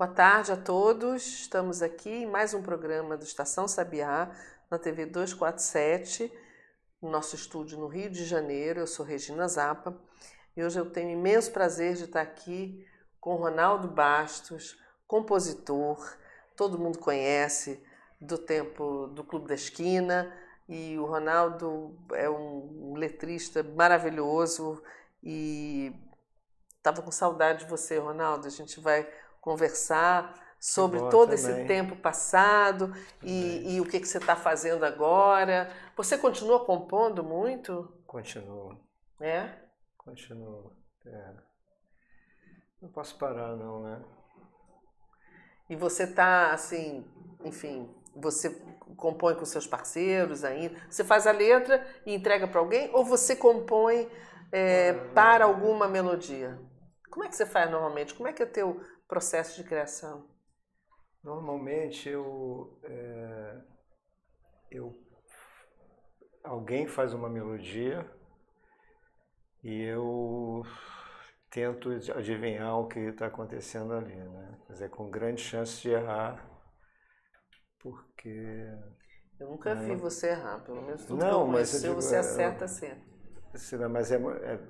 Boa tarde a todos. Estamos aqui em mais um programa do Estação Sabiá na TV 247, no nosso estúdio no Rio de Janeiro. Eu sou Regina Zappa e hoje eu tenho imenso prazer de estar aqui com Ronaldo Bastos, compositor, todo mundo conhece do tempo do Clube da Esquina. E o Ronaldo é um letrista maravilhoso e estava com saudade de você, Ronaldo. A gente vai conversar sobre todo também. esse tempo passado e, e, o que, que você está fazendo agora. Você continua compondo muito? Continuo. É? Continuo. É. Não posso parar, não, né? E você está, assim, enfim, você compõe com seus parceiros ainda? Você faz a letra e entrega para alguém? Ou você compõe é, para alguma melodia? Como é que você faz normalmente? Como é que é teu processo de criação? Normalmente eu, é, eu alguém faz uma melodia e eu tento adivinhar o que está acontecendo ali, né? Mas é com grande chance de errar, porque eu nunca né? vi você errar, pelo menos tudo não, que eu conheci, eu digo, você é, acerta é, sempre. Mas é, é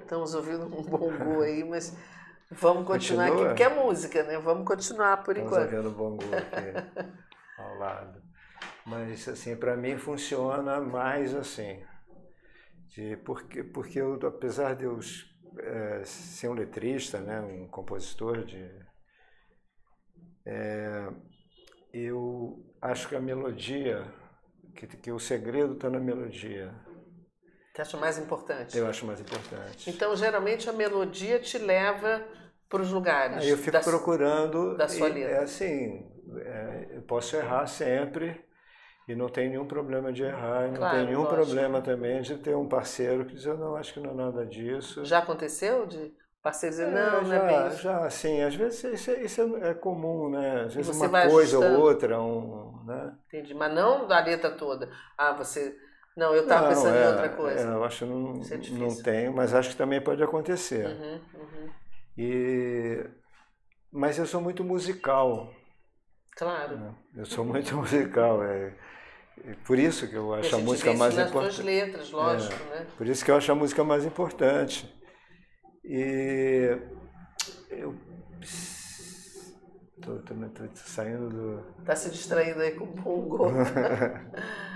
Estamos ouvindo um bongo aí, mas vamos continuar Continua? aqui, porque é música, né? Vamos continuar por Estamos enquanto. Estamos ouvindo bongo aqui ao lado. Mas, assim, para mim funciona mais assim. De, porque, porque eu, apesar de eu é, ser um letrista, né, um compositor de... É, eu acho que a melodia, que, que o segredo está na melodia você acha mais importante? Eu acho mais importante. Então, geralmente, a melodia te leva para os lugares. Aí eu fico da, procurando. Da sua letra. É assim, é, eu posso errar sempre e não tem nenhum problema de errar, não tem nenhum lógico. problema também de ter um parceiro que diz, eu não acho que não é nada disso. Já aconteceu de parceiro dizer, é, não, é, não já, é bem Já, sim. Às vezes isso, é, isso é, é, é comum, né? Às vezes uma coisa ajustando. ou outra. Um, né? Entendi, mas não da letra toda. Ah, você não, eu estava pensando é, em outra coisa. É, eu acho que não, é não tenho, mas acho que também pode acontecer. Uhum, uhum. E, mas eu sou muito musical. Claro. Né? Eu sou muito musical. É, é, por isso que eu acho a, a música mais importante. duas letras, é, lógico, né? Por isso que eu acho a música mais importante. E eu estou saindo do. Está se distraindo aí com o bongo.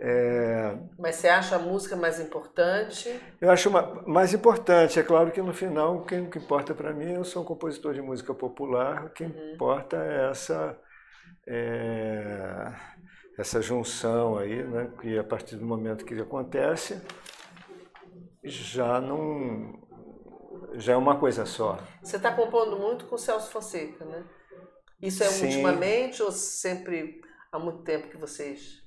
É... Mas você acha a música mais importante? Eu acho uma, mais importante. É claro que no final, quem, o que importa para mim, eu sou um compositor de música popular, o que uhum. importa é essa, é, essa junção aí, né? que a partir do momento que acontece, já não. já é uma coisa só. Você está compondo muito com o Celso Fonseca, né? Isso é Sim. ultimamente ou sempre há muito tempo que vocês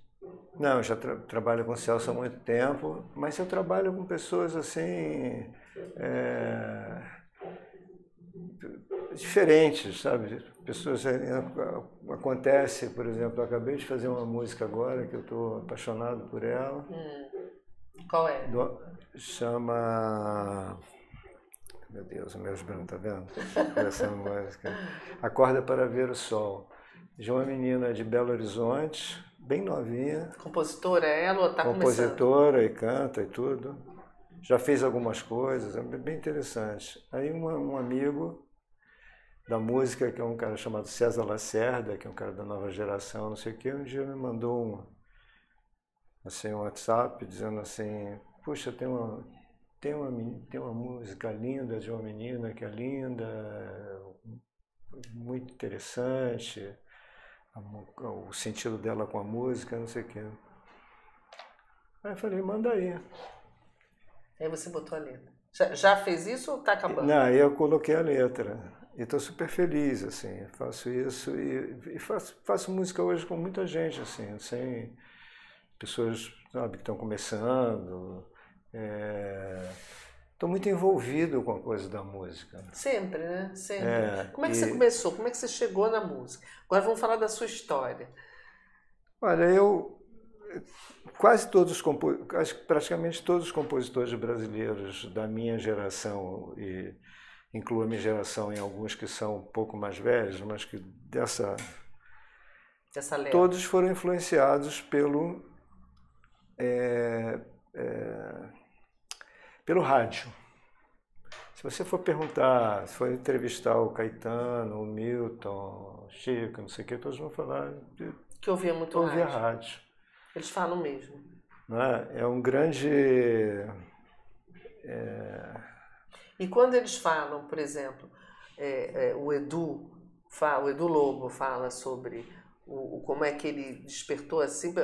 não, eu já tra trabalho com o Celso há muito tempo, mas eu trabalho com pessoas assim. É, diferentes, sabe? Pessoas. É, é, acontece, por exemplo, eu acabei de fazer uma música agora que eu estou apaixonado por ela. Hum. Qual é? Do, chama. Meu Deus, o meu branco, tá vendo? Essa música. Acorda para ver o sol. De uma menina de Belo Horizonte, bem novinha. É tá Compositora ela ou tá Compositora começando? e canta e tudo. Já fez algumas coisas, é bem interessante. Aí um, um amigo da música, que é um cara chamado César Lacerda, que é um cara da nova geração, não sei o quê, um dia me mandou um, assim, um WhatsApp dizendo assim, puxa, tem uma, tem, uma, tem uma música linda de uma menina que é linda, muito interessante, o sentido dela com a música, não sei o quê. Aí eu falei, manda aí. Aí você botou a letra. Já, já fez isso ou está acabando? Não, eu coloquei a letra. E estou super feliz, assim. Faço isso e, e faço, faço, música hoje com muita gente, assim, sem pessoas, sabe, que estão começando. É estou muito envolvido com a coisa da música. Sempre, né? Sempre. É, Como é que e... você começou? Como é que você chegou na música? Agora vamos falar da sua história. Olha, eu quase todos os praticamente todos os compositores brasileiros da minha geração e incluo a minha geração em alguns que são um pouco mais velhos, mas que dessa todos foram influenciados pelo é, é, pelo rádio. Se você for perguntar, se for entrevistar o Caetano, o Milton, o Chico, não sei o que, todos vão falar de, que ouvia muito ouvia rádio. rádio. Eles falam mesmo. É? é? um grande. É... E quando eles falam, por exemplo, é, é o Edu, fala, o Edu Lobo fala sobre o, o, como é que ele despertou assim,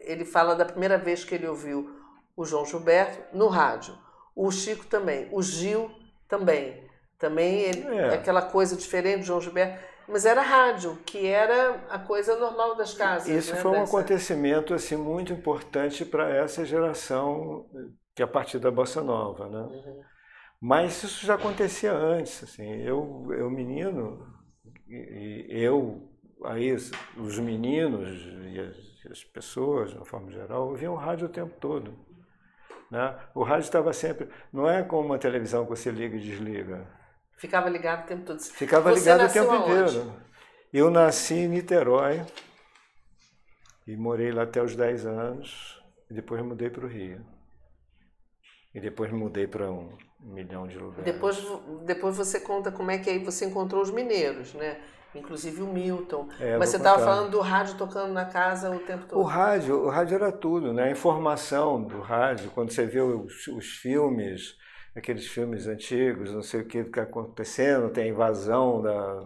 ele fala da primeira vez que ele ouviu o João Gilberto no rádio. O Chico também. O Gil também. Também ele, é. aquela coisa diferente João Gilberto. Mas era rádio, que era a coisa normal das casas. Isso né, foi um dessa... acontecimento assim muito importante para essa geração que é a partir da bossa nova, né? Uhum. Mas isso já acontecia antes, assim. Eu, eu menino, e eu aí os meninos e as, pessoas, de uma forma geral, ouviam rádio o tempo todo. Né? O rádio estava sempre. Não é como uma televisão que você liga e desliga. Ficava ligado o tempo todo. Ficava você ligado o tempo aonde? inteiro. Eu nasci em Niterói e morei lá até os 10 anos. E depois mudei para o Rio. E depois mudei para um milhão de lugares. Depois, depois você conta como é que aí você encontrou os mineiros, né? inclusive o Milton. É, Mas você estava falando do rádio tocando na casa o tempo todo. O rádio, o rádio era tudo, né? A informação do rádio, quando você vê os, os filmes, aqueles filmes antigos, não sei o que está acontecendo, tem a invasão da,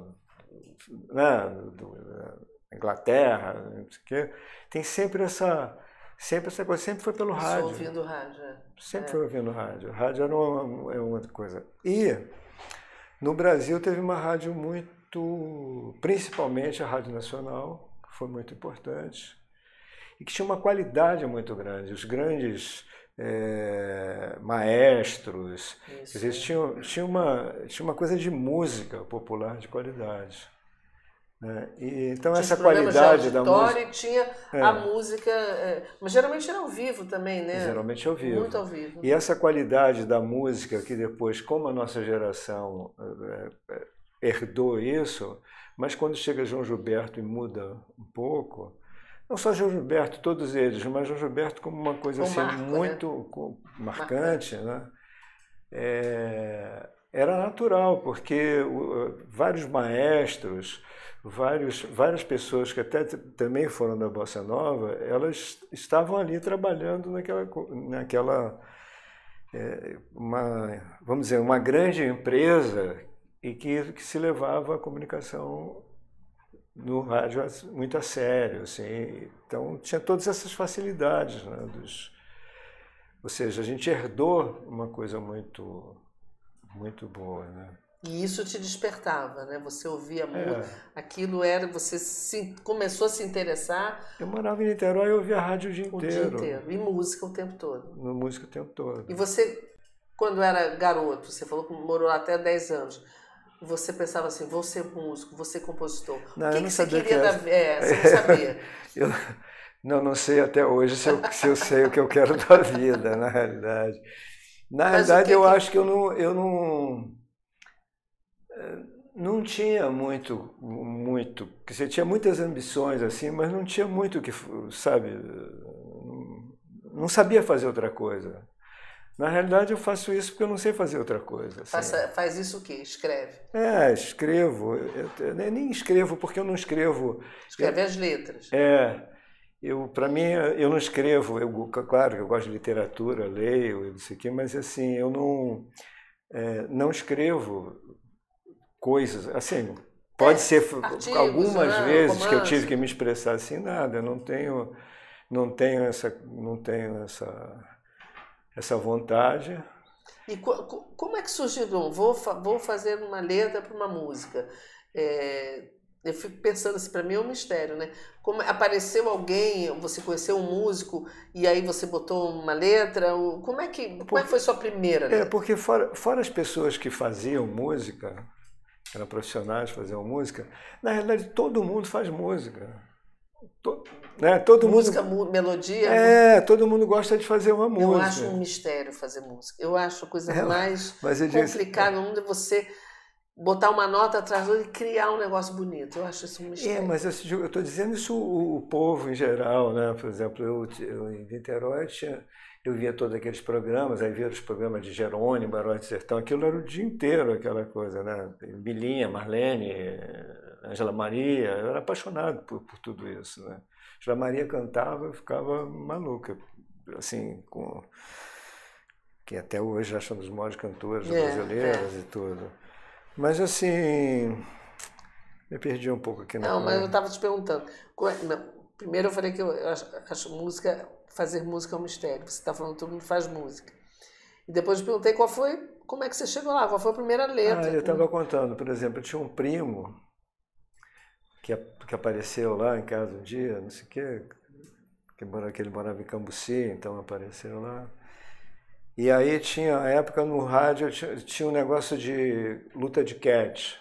né, do, da Inglaterra, não sei o quê. Tem sempre essa sempre essa coisa, sempre foi pelo Eu rádio. ouvindo rádio. É. Sempre é. foi ouvindo rádio. Rádio era uma, é uma coisa. E no Brasil teve uma rádio muito muito, principalmente a Rádio Nacional, que foi muito importante, e que tinha uma qualidade muito grande. Os grandes é, maestros, eles tinham tinha, uma, tinha uma coisa de música popular de qualidade. Né? E, então tinha essa qualidade da música. E tinha é. a música, é, mas geralmente era ao vivo também, né? Geralmente ao vivo. Muito ao vivo. E essa qualidade da música que depois, como a nossa geração é, herdou isso, mas quando chega João Gilberto e muda um pouco, não só João Gilberto, todos eles, mas João Gilberto como uma coisa assim marco, né? muito né? marcante, né? É, era natural, porque vários maestros, vários, várias pessoas que até também foram da Bossa Nova, elas estavam ali trabalhando naquela, naquela é, uma, vamos dizer, uma grande empresa e que, que se levava a comunicação no rádio muito a sério, assim. Então tinha todas essas facilidades, né, dos... ou seja, a gente herdou uma coisa muito muito boa, né? E isso te despertava, né? Você ouvia muito. É. aquilo era, você se, começou a se interessar. Eu morava em Niterói e ouvia rádio o dia inteiro. O dia inteiro. E música o tempo todo. No música o tempo todo. E você, quando era garoto, você falou que morou lá até 10 anos, você pensava assim, você é músico, você é compositor. Não, o que, eu não que sabia você queria que da... É, você não sabia. eu não, não sei até hoje se eu, se eu sei o que eu quero da vida, na realidade. Na Mas realidade, que eu acho que eu não, eu não, eh, não tinha muito, muito, você tinha muitas ambições assim, mas não tinha muito que, sabe, não sabia fazer outra coisa. Na realidade, eu faço isso porque eu não sei fazer outra coisa. Assim. Faça, faz isso o quê? Escreve? É, escrevo. Eu, eu nem escrevo, porque eu não escrevo. Escreve eu, as letras. É. Eu, para mim, eu não escrevo. Eu, claro que eu gosto de literatura, leio, não sei o quê, mas assim, eu não, é, não escrevo coisas. Assim, pode é, ser artigos, algumas não, né, vezes romance. que eu tive que me expressar assim, nada. Eu não tenho, não tenho essa, não tenho essa essa vontade. E co como é que surgiu? Vou, fa vou fazer uma letra para uma música. É, eu fico pensando assim, para mim é um mistério, né? Como apareceu alguém, você conheceu um músico e aí você botou uma letra? Como é que, como é que foi sua primeira? É, letra? É porque fora, fora as pessoas que faziam música, eram profissionais faziam música, na realidade todo mundo faz música. To, né? Todo música, mundo... melodia? É, né? todo mundo gosta de fazer uma música. Eu acho um mistério fazer música. Eu acho a coisa é, mais complicada no é. mundo é você botar uma nota atrás e criar um negócio bonito. Eu acho isso um é, mistério. É, mas eu estou dizendo isso o, o, povo em geral, né? Por exemplo, eu, eu em Niterói tinha, eu via todos aqueles programas, aí via os programas de Jerônimo, Barões de Sertão, aquilo era o dia inteiro aquela coisa, né? Bilinha, Marlene, Angela Maria, eu era apaixonado por, por tudo isso. Né? Angela Maria cantava, eu ficava maluca, assim, com que até hoje achamos maiores cantores yeah, é, brasileiras é. e tudo. Mas assim, me perdi um pouco aqui na Não, mas eu estava te perguntando. Primeiro eu falei que eu acho, acho música, fazer música é um mistério. Você está falando que todo mundo faz música. E depois eu perguntei qual foi, como é que você chegou lá, qual foi a primeira ah, letra. Ah, eu estava contando, por exemplo, eu tinha um primo que, que apareceu lá em casa um dia, não sei o quê, que, mora, que ele morava em Cambuci, então apareceu lá. E aí tinha, na época no rádio, tinha, tinha um negócio de luta de cat.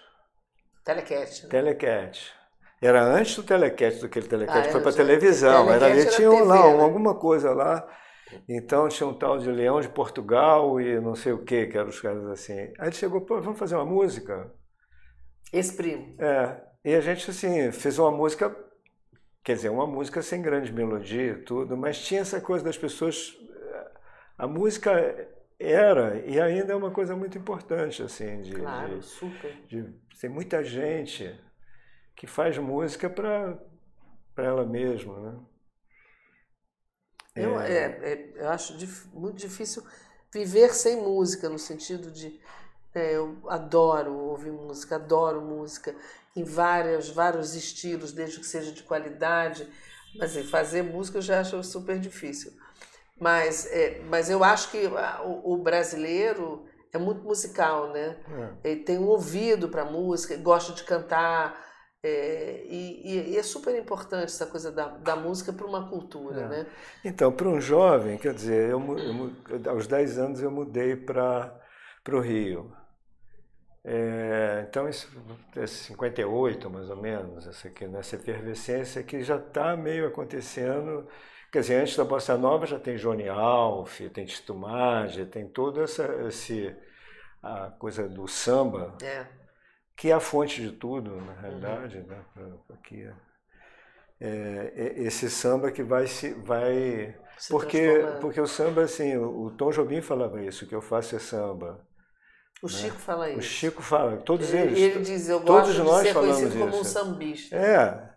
Telecat. Né? Telecat. Era antes do telecat, do que ele telecat ah, foi para televisão. Telecat era ali, tinha lá, né? alguma coisa lá. Então tinha um tal de Leão de Portugal e não sei o que, que eram os caras assim. Aí chegou, pô, vamos fazer uma música? Esse primo. É. E a gente, assim, fez uma música, quer dizer, uma música sem grande melodia e tudo, mas tinha essa coisa das pessoas. Eh, a música era e ainda é uma coisa muito importante, assim, de. Claro, de, super. De, tem muita gente que faz música para ela mesma, né? Eu, é. é, é, eu acho dif, muito difícil viver sem música, no sentido de é, eu adoro ouvir música, adoro música, em várias, vários estilos, desde que seja de qualidade. Mas assim, fazer música eu já acho super difícil. Mas, é, mas eu acho que ah, o, o brasileiro é muito musical, né? É. Ele tem um ouvido para música, gosta de cantar. É, e, e, é super importante essa coisa da, da música para uma cultura, é. né? Então, para um jovem, quer dizer, eu, eu, aos 10 anos eu mudei para o Rio. É, então, esse, esse 58, mais ou menos, essa, aqui, nessa né, efervescência que já está meio acontecendo. Quer dizer, antes da Bossa Nova já tem Johnny Alf, tem Tito Maggi, tem toda essa esse, a coisa do samba, é. que é a fonte de tudo, na realidade, uhum. né? Aqui, é, é, é, esse samba que vai se vai se porque porque o samba assim o Tom Jobim falava isso que eu faço é samba o né? Chico fala isso. O Chico fala, todos ele, eles. Ele diz, eu gosto todos de nós ser falamos conhecido isso. como um sambista. É.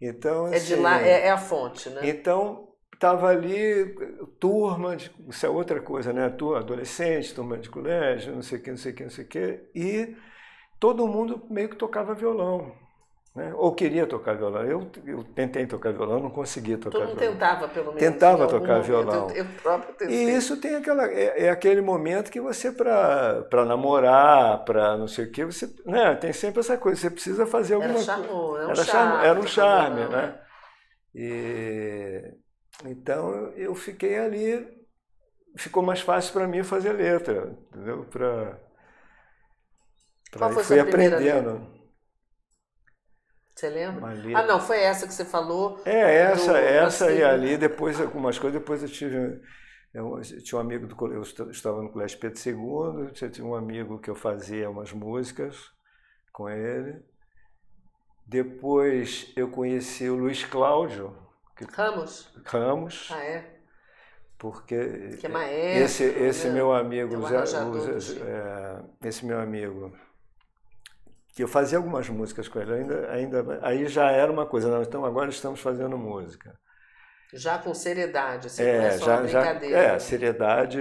Então, é, de assim, lá, é, é a fonte, né? Então, estava ali turma, de, isso é outra coisa, né? Turma, adolescente, turma de colégio, não sei o que, não sei o que, não sei o que. E todo mundo meio que tocava violão. Né? Ou queria tocar violão. Eu, eu tentei tocar violão, não conseguia tocar Todo violão. tentava, pelo menos. Tentava tocar violão. Eu, próprio tentei. E isso tem aquela, é, é aquele momento que você, para namorar, para não sei o quê, você, né, tem sempre essa coisa, você precisa fazer alguma coisa. Era, era um charme. Era um charme, né? E, então eu fiquei ali, ficou mais fácil para mim fazer letra, entendeu? para Qual foi fui aprendendo. Letra? Você lembra? Ah, não, foi essa que você falou. É, essa, do, essa assim, e ali, depois algumas coisas, depois eu tive. Eu, eu tinha um amigo do eu estava no Colégio Pedro II, eu tinha um amigo que eu fazia umas músicas com ele. Depois eu conheci o Luiz Cláudio. Que, Ramos? Ramos. Ah, é? Porque que é maestro, esse, esse né? meu amigo, é esse meu amigo que eu fazia algumas músicas com ele, ainda, ainda, aí já era uma coisa, não, então agora estamos fazendo música. Já com seriedade, assim, é, não é só já, brincadeira. Já, é, seriedade,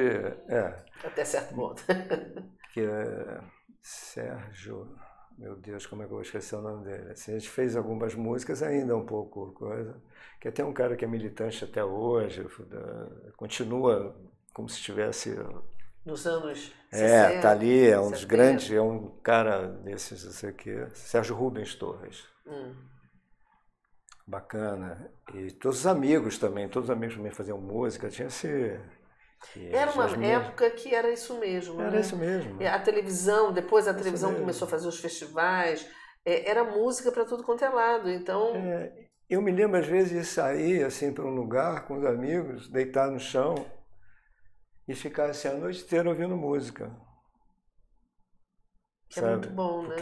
é. Até certo ponto. que é Sérgio, meu Deus, como é que eu vou esquecer o nome dele? Assim, a gente fez algumas músicas ainda um pouco coisa, que até um cara que é militante até hoje, continua como se estivesse nos anos 60, É, tá ali, é um dos grandes, é um cara desses, não sei o quê, Sérgio Rubens Torres. Hum. Bacana. E todos os amigos também, todos os amigos também faziam música, tinha esse... Era uma época que era isso mesmo. Era né? isso mesmo. É, a televisão, depois a isso televisão mesmo. começou a fazer os festivais, é, era música para tudo quanto é lado, então... É, eu me lembro às vezes de sair assim para um lugar com os amigos, deitar no chão e ficar assim a noite inteira ouvindo música. É sabe? muito bom, né?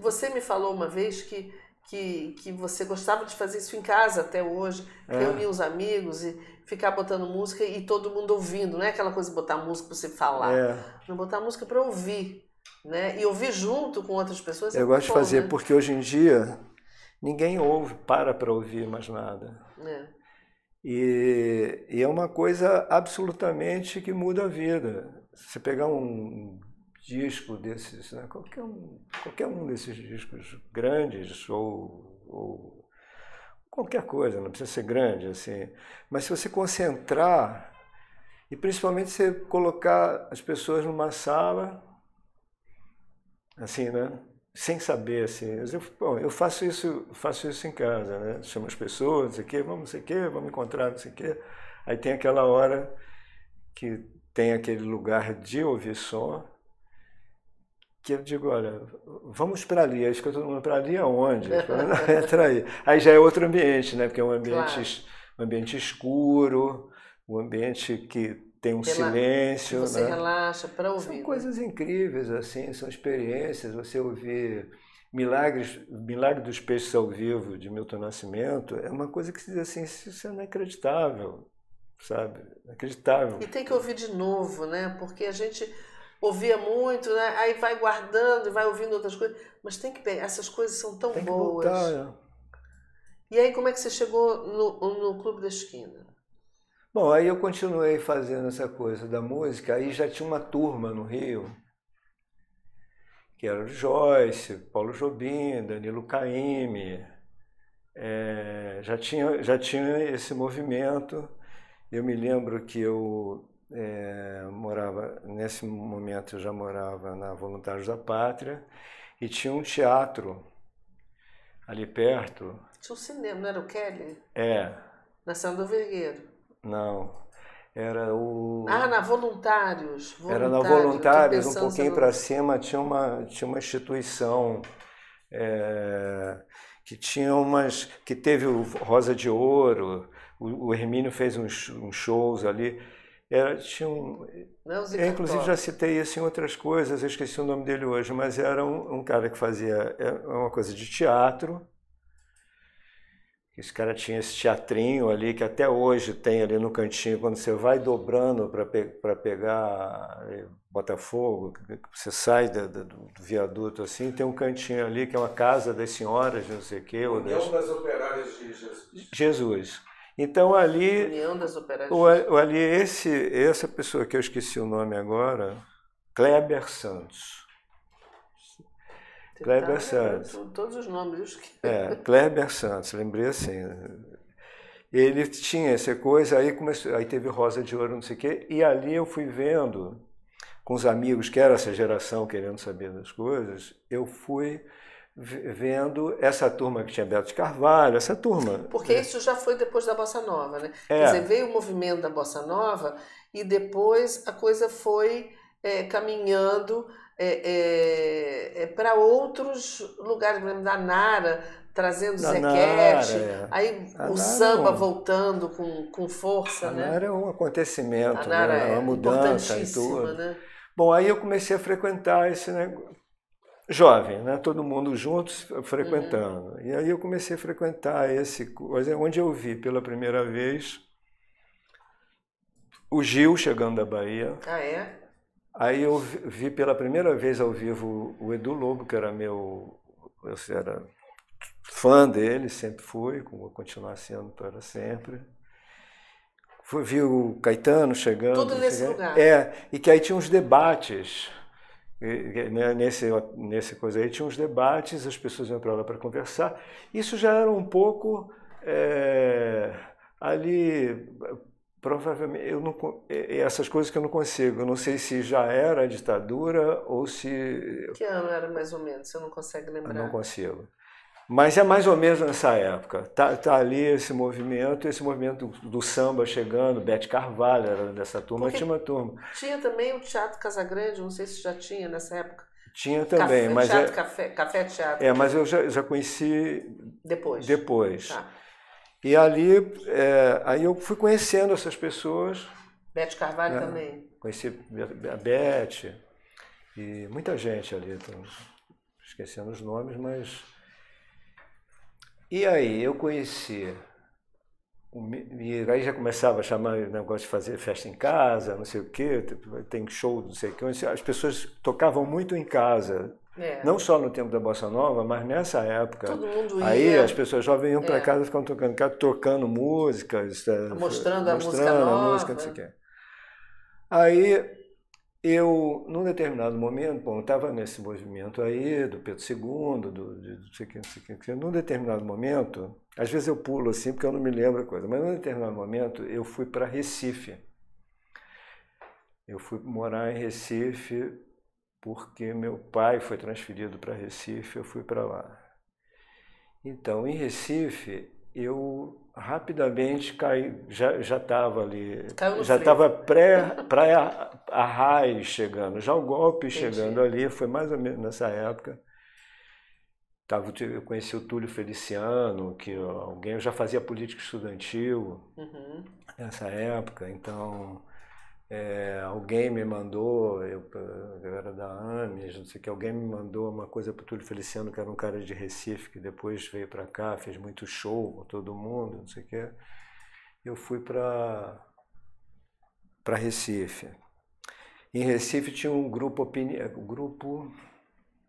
Você me falou uma vez que, que, que você gostava de fazer isso em casa até hoje, é. reunir os amigos e ficar botando música e todo mundo ouvindo. Não é aquela coisa de botar música para você falar, é. não botar música para ouvir. Né? E ouvir junto com outras pessoas. É Eu gosto de fazer, né? porque hoje em dia ninguém ouve, para para ouvir mais nada. É. E, e, é uma coisa absolutamente que muda a vida. Você pegar um disco desses, né? qualquer, um, qualquer um desses discos grandes ou, ou qualquer coisa, não precisa ser grande assim, mas se você concentrar e principalmente se colocar as pessoas numa sala, assim, né? sem saber assim. Eu, bom, eu faço isso, faço isso em casa, né? Chamo as pessoas, não sei vamos não sei que vamos encontrar, não sei o quê. Aí tem aquela hora que tem aquele lugar de ouvir som, que eu digo, olha, vamos para ali, aí que todo mundo para ali aonde? Entra aí. Aí já é outro ambiente, né? Porque é um ambiente, claro. um ambiente escuro, um ambiente que tem um Pela, silêncio. Você né? relaxa para ouvir. São né? coisas incríveis, assim, são experiências. Você ouvir Milagres, Milagre dos Peixes ao Vivo, de Milton Nascimento, é uma coisa que se diz assim, isso é inacreditável, sabe? Inacreditável. E tem que ouvir de novo, né? Porque a gente ouvia muito, né? aí vai guardando, vai ouvindo outras coisas, mas tem que pegar, essas coisas são tão boas. Voltar, né? E aí como é que você chegou no, no Clube da Esquina? Bom, aí eu continuei fazendo essa coisa da música, aí já tinha uma turma no Rio, que era o Joyce, Paulo Jobim, Danilo Caime, é, já, tinha, já tinha esse movimento. Eu me lembro que eu é, morava, nesse momento eu já morava na Voluntários da Pátria, e tinha um teatro ali perto. Tinha um cinema, não era o Kelly? É. Na Sandro Vergueiro. Não. Era o. Ah, na Voluntários. voluntários era na Voluntários, um pouquinho para cima tinha uma, tinha uma instituição. É, que tinha umas. que teve o Rosa de Ouro, o, o Hermínio fez uns, uns shows ali. Era, tinha um, é eu, inclusive, já citei isso em outras coisas, eu esqueci o nome dele hoje, mas era um, um cara que fazia é, é uma coisa de teatro, esse cara tinha esse teatrinho ali que até hoje tem ali no cantinho, quando você vai dobrando para pe pegar eh, Botafogo, você sai do, do, do, viaduto assim, tem um cantinho ali que é uma casa das senhoras, não sei o quê. União das... das Operárias de Jesus. Jesus. Então ali. União das Operárias o, Ali, esse, essa pessoa que eu esqueci o nome agora, Kleber Santos Kleber né? Santos. todos os nomes que... É, Kleber Santos, lembrei assim. Ele tinha essa coisa, aí, começou, aí teve Rosa de Ouro, não sei o quê, e ali eu fui vendo com os amigos, que era essa geração querendo saber das coisas, eu fui vendo essa turma que tinha Beto de Carvalho, essa turma. Porque né? isso já foi depois da Bossa Nova, né? É. Quer dizer, veio o movimento da Bossa Nova e depois a coisa foi é, caminhando é, é, é para outros lugares, mesmo da Nara, trazendo Zequete, Nara, é. aí o Nara é samba voltando com, com força. A né? Nara é um acontecimento, a, né? é mudança e tudo. Né? Bom, aí eu comecei a frequentar esse negócio. Jovem, né? todo mundo juntos frequentando. Uhum. E aí eu comecei a frequentar esse coisa, é onde eu vi pela primeira vez o Gil chegando da Bahia. Ah, é? Aí eu vi pela primeira vez ao vivo o Edu Lobo, que era meu. Eu era fã dele, sempre fui, como vou continuar sendo para sempre. Fui, vi o Caetano chegando. Tudo nesse chegando. lugar. É, e que aí tinha uns debates. Né, nesse, nesse coisa aí tinha uns debates, as pessoas iam para lá para conversar. Isso já era um pouco é, ali provavelmente eu não essas coisas que eu não consigo eu não sei se já era ditadura ou se que ano era mais ou menos eu não consigo lembrar não consigo mas é mais ou menos nessa época tá, tá ali esse movimento esse movimento do, do samba chegando Beth Carvalho era dessa turma Porque tinha uma turma tinha também o Teatro Casagrande não sei se já tinha nessa época tinha também café, mas teatro, é, café, café teatro é mas eu já, já conheci depois depois tá. E ali, é, aí eu fui conhecendo essas pessoas. Bete Carvalho né? também. Conheci a Bete e muita gente ali, então, esquecendo os nomes, mas. E aí eu conheci. E aí já começava a chamar negócio de fazer festa em casa, não sei o quê, tem show, não sei o quê. As pessoas tocavam muito em casa, é. Não só no tempo da Bossa Nova, mas nessa época. Todo mundo ia. Aí as pessoas jovens iam é. para casa e ficavam tocando, tocando músicas. Mostrando, é, tá mostrando a música a nova. Música, não sei o quê. Aí eu, num determinado momento, bom, eu estava nesse movimento aí do Pedro II, do, de, não sei o não sei o que, num determinado momento, às vezes eu pulo assim porque eu não me lembro a coisa, mas num determinado momento eu fui para Recife. Eu fui morar em Recife porque meu pai foi transferido para Recife, eu fui para lá. Então, em Recife, eu rapidamente caí, já já estava ali, já estava pré pré chegando, já o golpe Entendi. chegando ali, foi mais ou menos nessa época. Tava, eu conheci o Túlio Feliciano, que é alguém já fazia política estudantil uhum. nessa época, então é, alguém me mandou, eu, eu era da AMES, não sei o que, alguém me mandou uma coisa para o Túlio Feliciano, que era um cara de Recife, que depois veio para cá, fez muito show com todo mundo, não sei o que. Eu fui para para Recife. Em Recife tinha um grupo opinião, é, grupo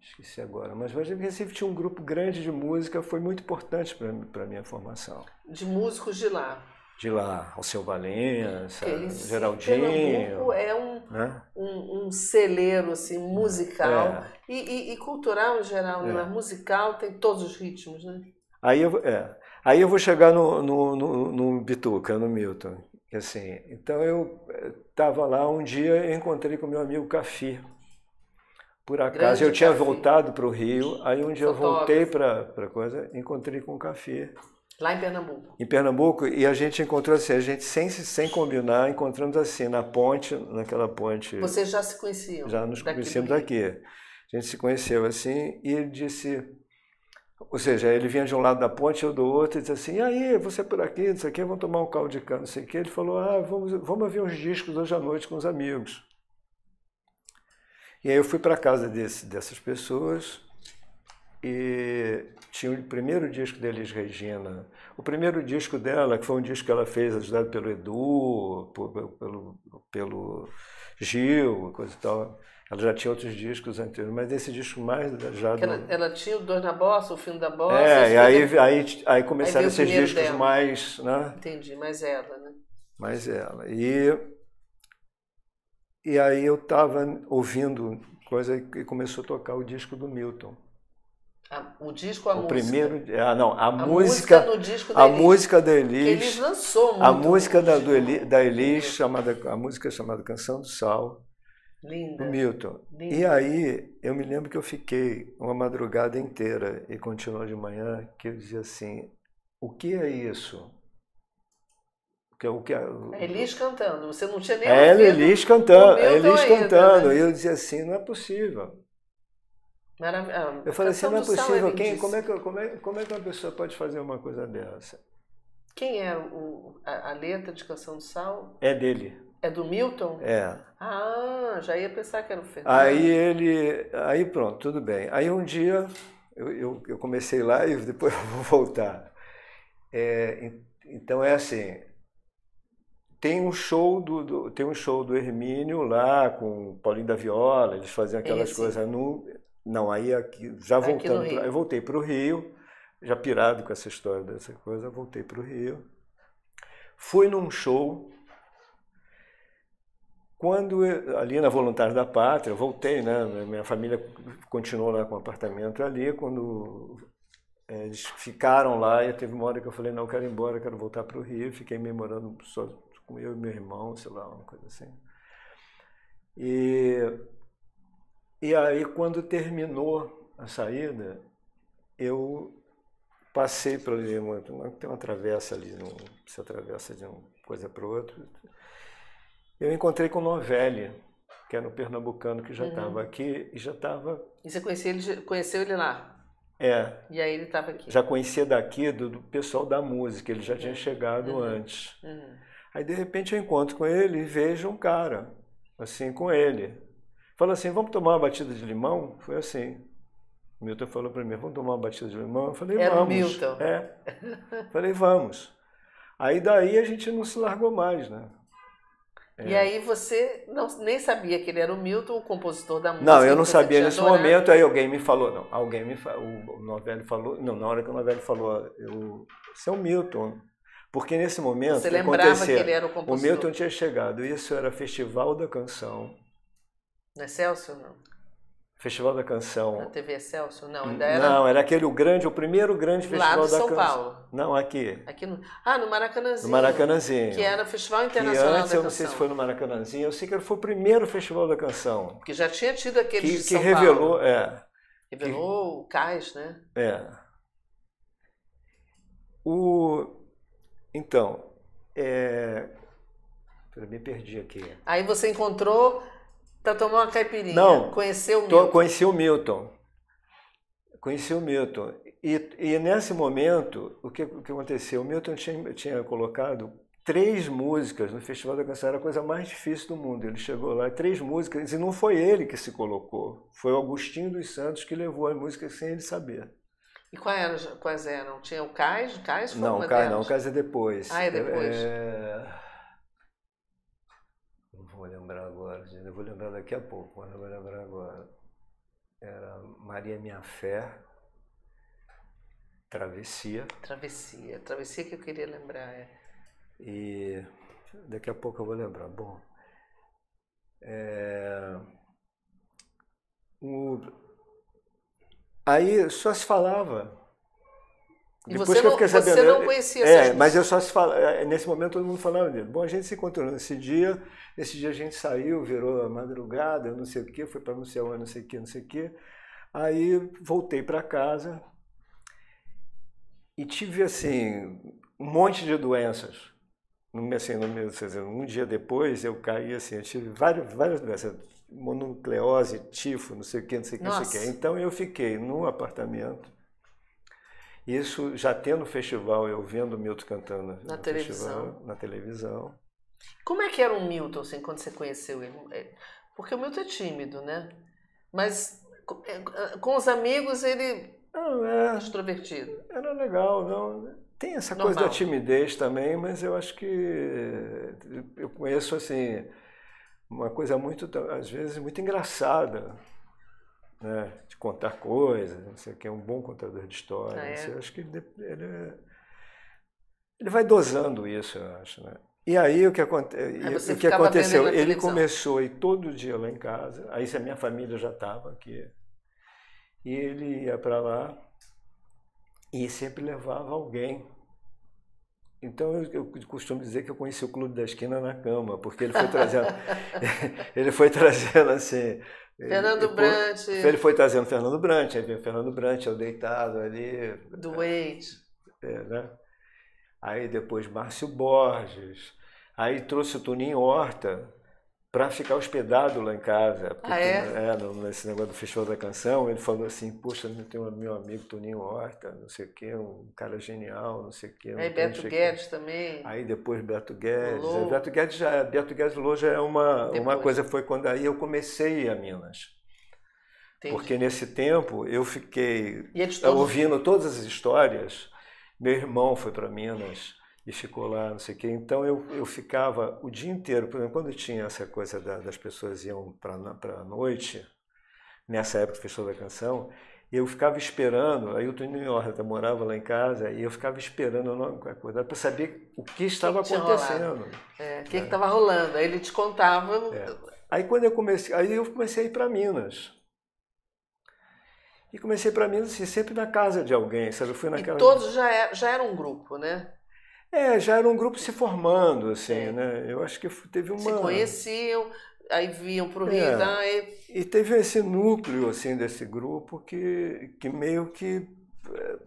esqueci agora, mas em Recife tinha um grupo grande de música, foi muito importante para para minha formação. De músicos de lá de lá, ao seu Valença, Geraldinho. é um, né? um, um, celeiro assim, musical é. e, e, e, cultural em geral, né? é. né? musical tem todos os ritmos, né? Aí eu, é. Aí eu vou chegar no, no, no, no Bituca, no Milton. Assim, então eu estava eh, lá um dia e encontrei com meu amigo Cafi. Por acaso Grande eu tinha Café. voltado para o Rio, aí um dia Fotógrafo. eu voltei para a coisa, encontrei com o Cafi. Lá em Pernambuco. Em Pernambuco, e a gente encontrou assim, a gente sem, sem combinar, encontramos assim, na ponte, naquela ponte. Vocês já se conheciam? Já nos daqui conhecíamos daqui. A gente se conheceu assim, e ele disse. Ou seja, ele vinha de um lado da ponte, eu do outro, e disse assim: e aí, você é por aqui, não sei o quê, vamos tomar um caldo de cana, não sei o quê. Ele falou: ah, vamos, vamos ouvir uns discos hoje à noite com os amigos. E aí eu fui para casa desse, dessas pessoas, e tinha o primeiro disco da Elis Regina. O primeiro disco dela, que foi um disco que ela fez ajudado pelo Edu, pelo, pelo, pelo Gil, coisa e tal. Ela já tinha outros discos anteriores, mas esse disco mais já. Ela, não... ela tinha o Dor na Bossa, o Filme da Bossa. É, e aí, aí, aí começaram aí esses discos dela. mais. Né? Entendi, mais ela, né? Mais ela. E, e aí eu estava ouvindo coisa e começou a tocar o disco do Milton o disco, a o música. primeiro, ah, não, a, a música, música no disco da a música da Elis. Elis lançou muito a música da, do Eli, da Elis chamada a música chamada Canção do Sal. Linda. Do Milton. Linda. E aí eu me lembro que eu fiquei uma madrugada inteira e continuou de manhã que eu dizia assim, o que é isso? Que, é o que, a é, é Elis cantando, você não tinha nem a Elis cantando, Elis ainda, né? cantando. Né? E eu dizia assim, não é possível. Maravilha. Ah, eu falei assim, não é, é possível, quem, como, é que, como, é, como é que uma pessoa pode fazer uma coisa dessa? Quem é o, a, a letra de Canção do Sal? É dele. É do Milton? É. Ah, já ia pensar que era o Fernando. Aí ele. Aí pronto, tudo bem. Aí um dia eu, eu, eu comecei lá e depois eu vou voltar. É, então é assim. Tem um show do, do, tem um show do Hermínio lá com o Paulinho da Viola, eles faziam aquelas Esse. coisas nu. Não, aí aqui, já voltando, pra, eu voltei para o Rio, já pirado com essa história dessa coisa, voltei para o Rio. Fui num show quando eu, ali na Voluntários da Pátria, voltei, né? Minha família continuou lá com o apartamento ali. Quando é, eles ficaram lá, e teve uma hora que eu falei: não, eu quero ir embora, quero voltar para o Rio. Fiquei me morando só com eu e meu irmão, sei lá, uma coisa assim. E e aí, quando terminou a saída, eu passei pelo Tem uma travessa ali, não, se atravessa de uma coisa para outra. Eu encontrei com o Novelli, que era um pernambucano que já estava uhum. aqui e já estava. E você conhecia ele, conheceu ele lá? É. E aí ele estava aqui. Já conhecia daqui do, do, pessoal da música, ele já tinha uhum. chegado uhum. antes. Uhum. Aí de repente eu encontro com ele e vejo um cara assim com ele. Falou assim, vamos tomar uma batida de limão? Foi assim. O Milton falou para mim, vamos tomar uma batida de limão? Eu falei, Era vamos. Milton. É. falei, vamos. Aí daí a gente não se largou mais, né? É. E aí você não, nem sabia que ele era o Milton, o compositor da música. Não, eu não sabia nesse adorado. momento, aí alguém me falou, não, alguém me falou, o Novelli falou, não, na hora que o Novelli falou, eu, você é o Milton. Porque nesse momento. Você lembrava que ele era o compositor. O Milton tinha chegado, isso era Festival da Canção no é Celso, não? Festival da Canção. Na TV é Celso, não, ainda era. Não, era aquele o grande, o primeiro grande festival Lá do da São Canção. Paulo. Não, aqui. Aqui no... Ah, no Maracanãzinho. No Maracanãzinho. Que era o Festival Internacional que antes, da Canção. Eu não sei se foi no Maracanãzinho, eu sei que foi o primeiro festival da canção. Porque já tinha tido aquele que, de São que revelou, Paulo. é. Revelou que... o cais, né? É. O então, é... me perdi aqui. Aí você encontrou então tomou uma caipirinha. Não. Conheceu o Milton. Conheci o Milton. Conheci o Milton. E, e nesse momento, o que, o que aconteceu? O Milton tinha, tinha colocado três músicas no Festival da Canção, era a coisa mais difícil do mundo. Ele chegou lá, três músicas, e não foi ele que se colocou, foi o Agostinho dos Santos que levou as músicas sem ele saber. E quais eram? Quais eram? Tinha o Cais? O Cais foi não, o Cais não, o Cais é depois. Ah, é depois. É... é lembrar agora, eu vou lembrar daqui a pouco, mas eu vou lembrar agora. Era Maria Minha Fé, Travessia. Travessia, Travessia que eu queria lembrar, é. E daqui a pouco eu vou lembrar. Bom, é, o, aí só se falava depois você que eu fiquei não, sabendo. Você não conhecia É, mas eu só se fal... É, nesse momento todo mundo falava dele. Bom, a gente se encontrou nesse dia, nesse dia a gente saiu, virou a madrugada, não sei o quê, foi para não sei onde, não sei o quê, não sei o quê. Aí voltei para casa e tive, assim, um monte de doenças. No meu, assim, no meu, um dia depois eu caí, assim, eu tive várias, várias doenças, monucleose, tifo, não sei o que, não sei o quê, não sei o quê. Então eu fiquei num apartamento isso já tendo o festival, eu vendo o Milton cantando na televisão. Festival, na televisão. Como é que era o Milton assim, quando você conheceu ele? É, porque o Milton é tímido, né? Mas é, com os amigos ele não, é. é, extrovertido. Era legal, não. Tem essa Normal. coisa da timidez também, mas eu acho que eu conheço assim uma coisa muito às vezes muito engraçada né, de contar coisas, você quer é um bom contador de histórias. Ah, é? acho que ele, ele, é, ele, vai dosando isso, eu acho. Né? E aí o que, aconte... o que aconteceu? Ele começou e todo dia lá em casa, aí se a minha família já estava aqui. E ele ia para lá e sempre levava alguém. Então eu, eu, costumo dizer que eu conheci o clube da esquina na cama, porque ele foi trazendo, ele foi trazendo assim Fernando ele, Brant. Ele foi trazendo Fernando Brant, aí veio Fernando Brant, eu deitado ali. doente, É, né? Aí depois Márcio Borges. Aí trouxe o Toninho Horta, para ficar hospedado lá em casa. Porque, ah, é? é nesse negócio do Festival da Canção, ele falou assim, poxa, eu tenho um meu amigo Toninho Horta, não sei o quê, um cara genial, não sei o quê. Aí Beto Guedes quê. também. Aí depois Beto Guedes. É, Beto Guedes já, Beto Guedes Lô já é uma, uma coisa, foi quando aí eu comecei a Minas. Entendi. Porque nesse tempo eu fiquei todos... ouvindo todas as histórias. Meu irmão foi para Minas e ficou lá, não sei o quê. Então eu, eu ficava o dia inteiro, por exemplo, quando tinha essa coisa da, das pessoas iam para a noite, nessa época do Festival da Canção, eu ficava esperando, aí eu Tony em morava lá em casa, e eu ficava esperando eu não para saber o que estava que acontecendo. É, o que é. estava rolando. Aí ele te contava. É. Aí quando eu comecei, aí eu comecei a ir para Minas. E comecei para Minas assim, sempre na casa de alguém, sabe? Eu fui naquela e Todos já, era, é, já era um grupo, né? É, já era um grupo se formando, assim, é. né? Eu acho que teve uma. Se conheciam, aí vinham para o é. Rio. É. Né? E... e teve esse núcleo, assim, desse grupo que, que meio que eh,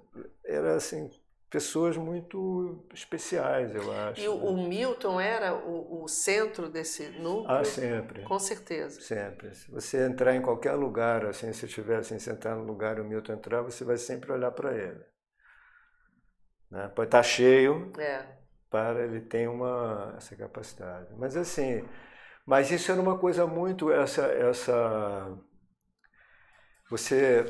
era, assim, pessoas muito especiais, eu acho. E o, né? Milton era o, o, centro desse ah, núcleo? Ah, sempre. Com certeza. Sempre. Se você entrar em qualquer lugar, assim, se estiver assim, sentado no lugar e o Milton entrar, você vai sempre olhar para ele. Né? Pode estar tá cheio é. para ele ter uma, essa capacidade. Mas assim, mas isso era uma coisa muito, essa, essa você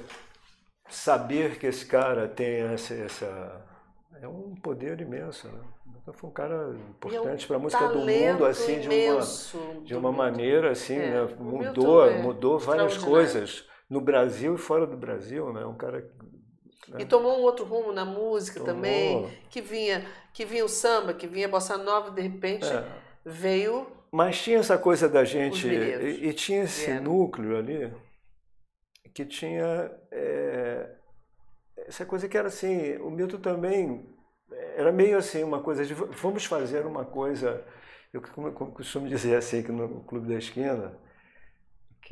saber que esse cara tem essa, essa é um poder imenso. Né? Então, foi um cara importante é para a música do mundo, assim, de uma, de uma maneira, assim, é, né? mudou, é mudou várias coisas no Brasil e fora do Brasil, né? Um cara é. E tomou um outro rumo na música tomou. também, que vinha, que vinha o samba, que vinha a bossa nova, de repente é. veio. Mas tinha essa coisa da gente e, e, tinha esse Vieram. núcleo ali que tinha é, essa coisa que era assim, o Milton também é, era meio assim uma coisa de vamos fazer uma coisa, eu costumo dizer assim que no Clube da Esquina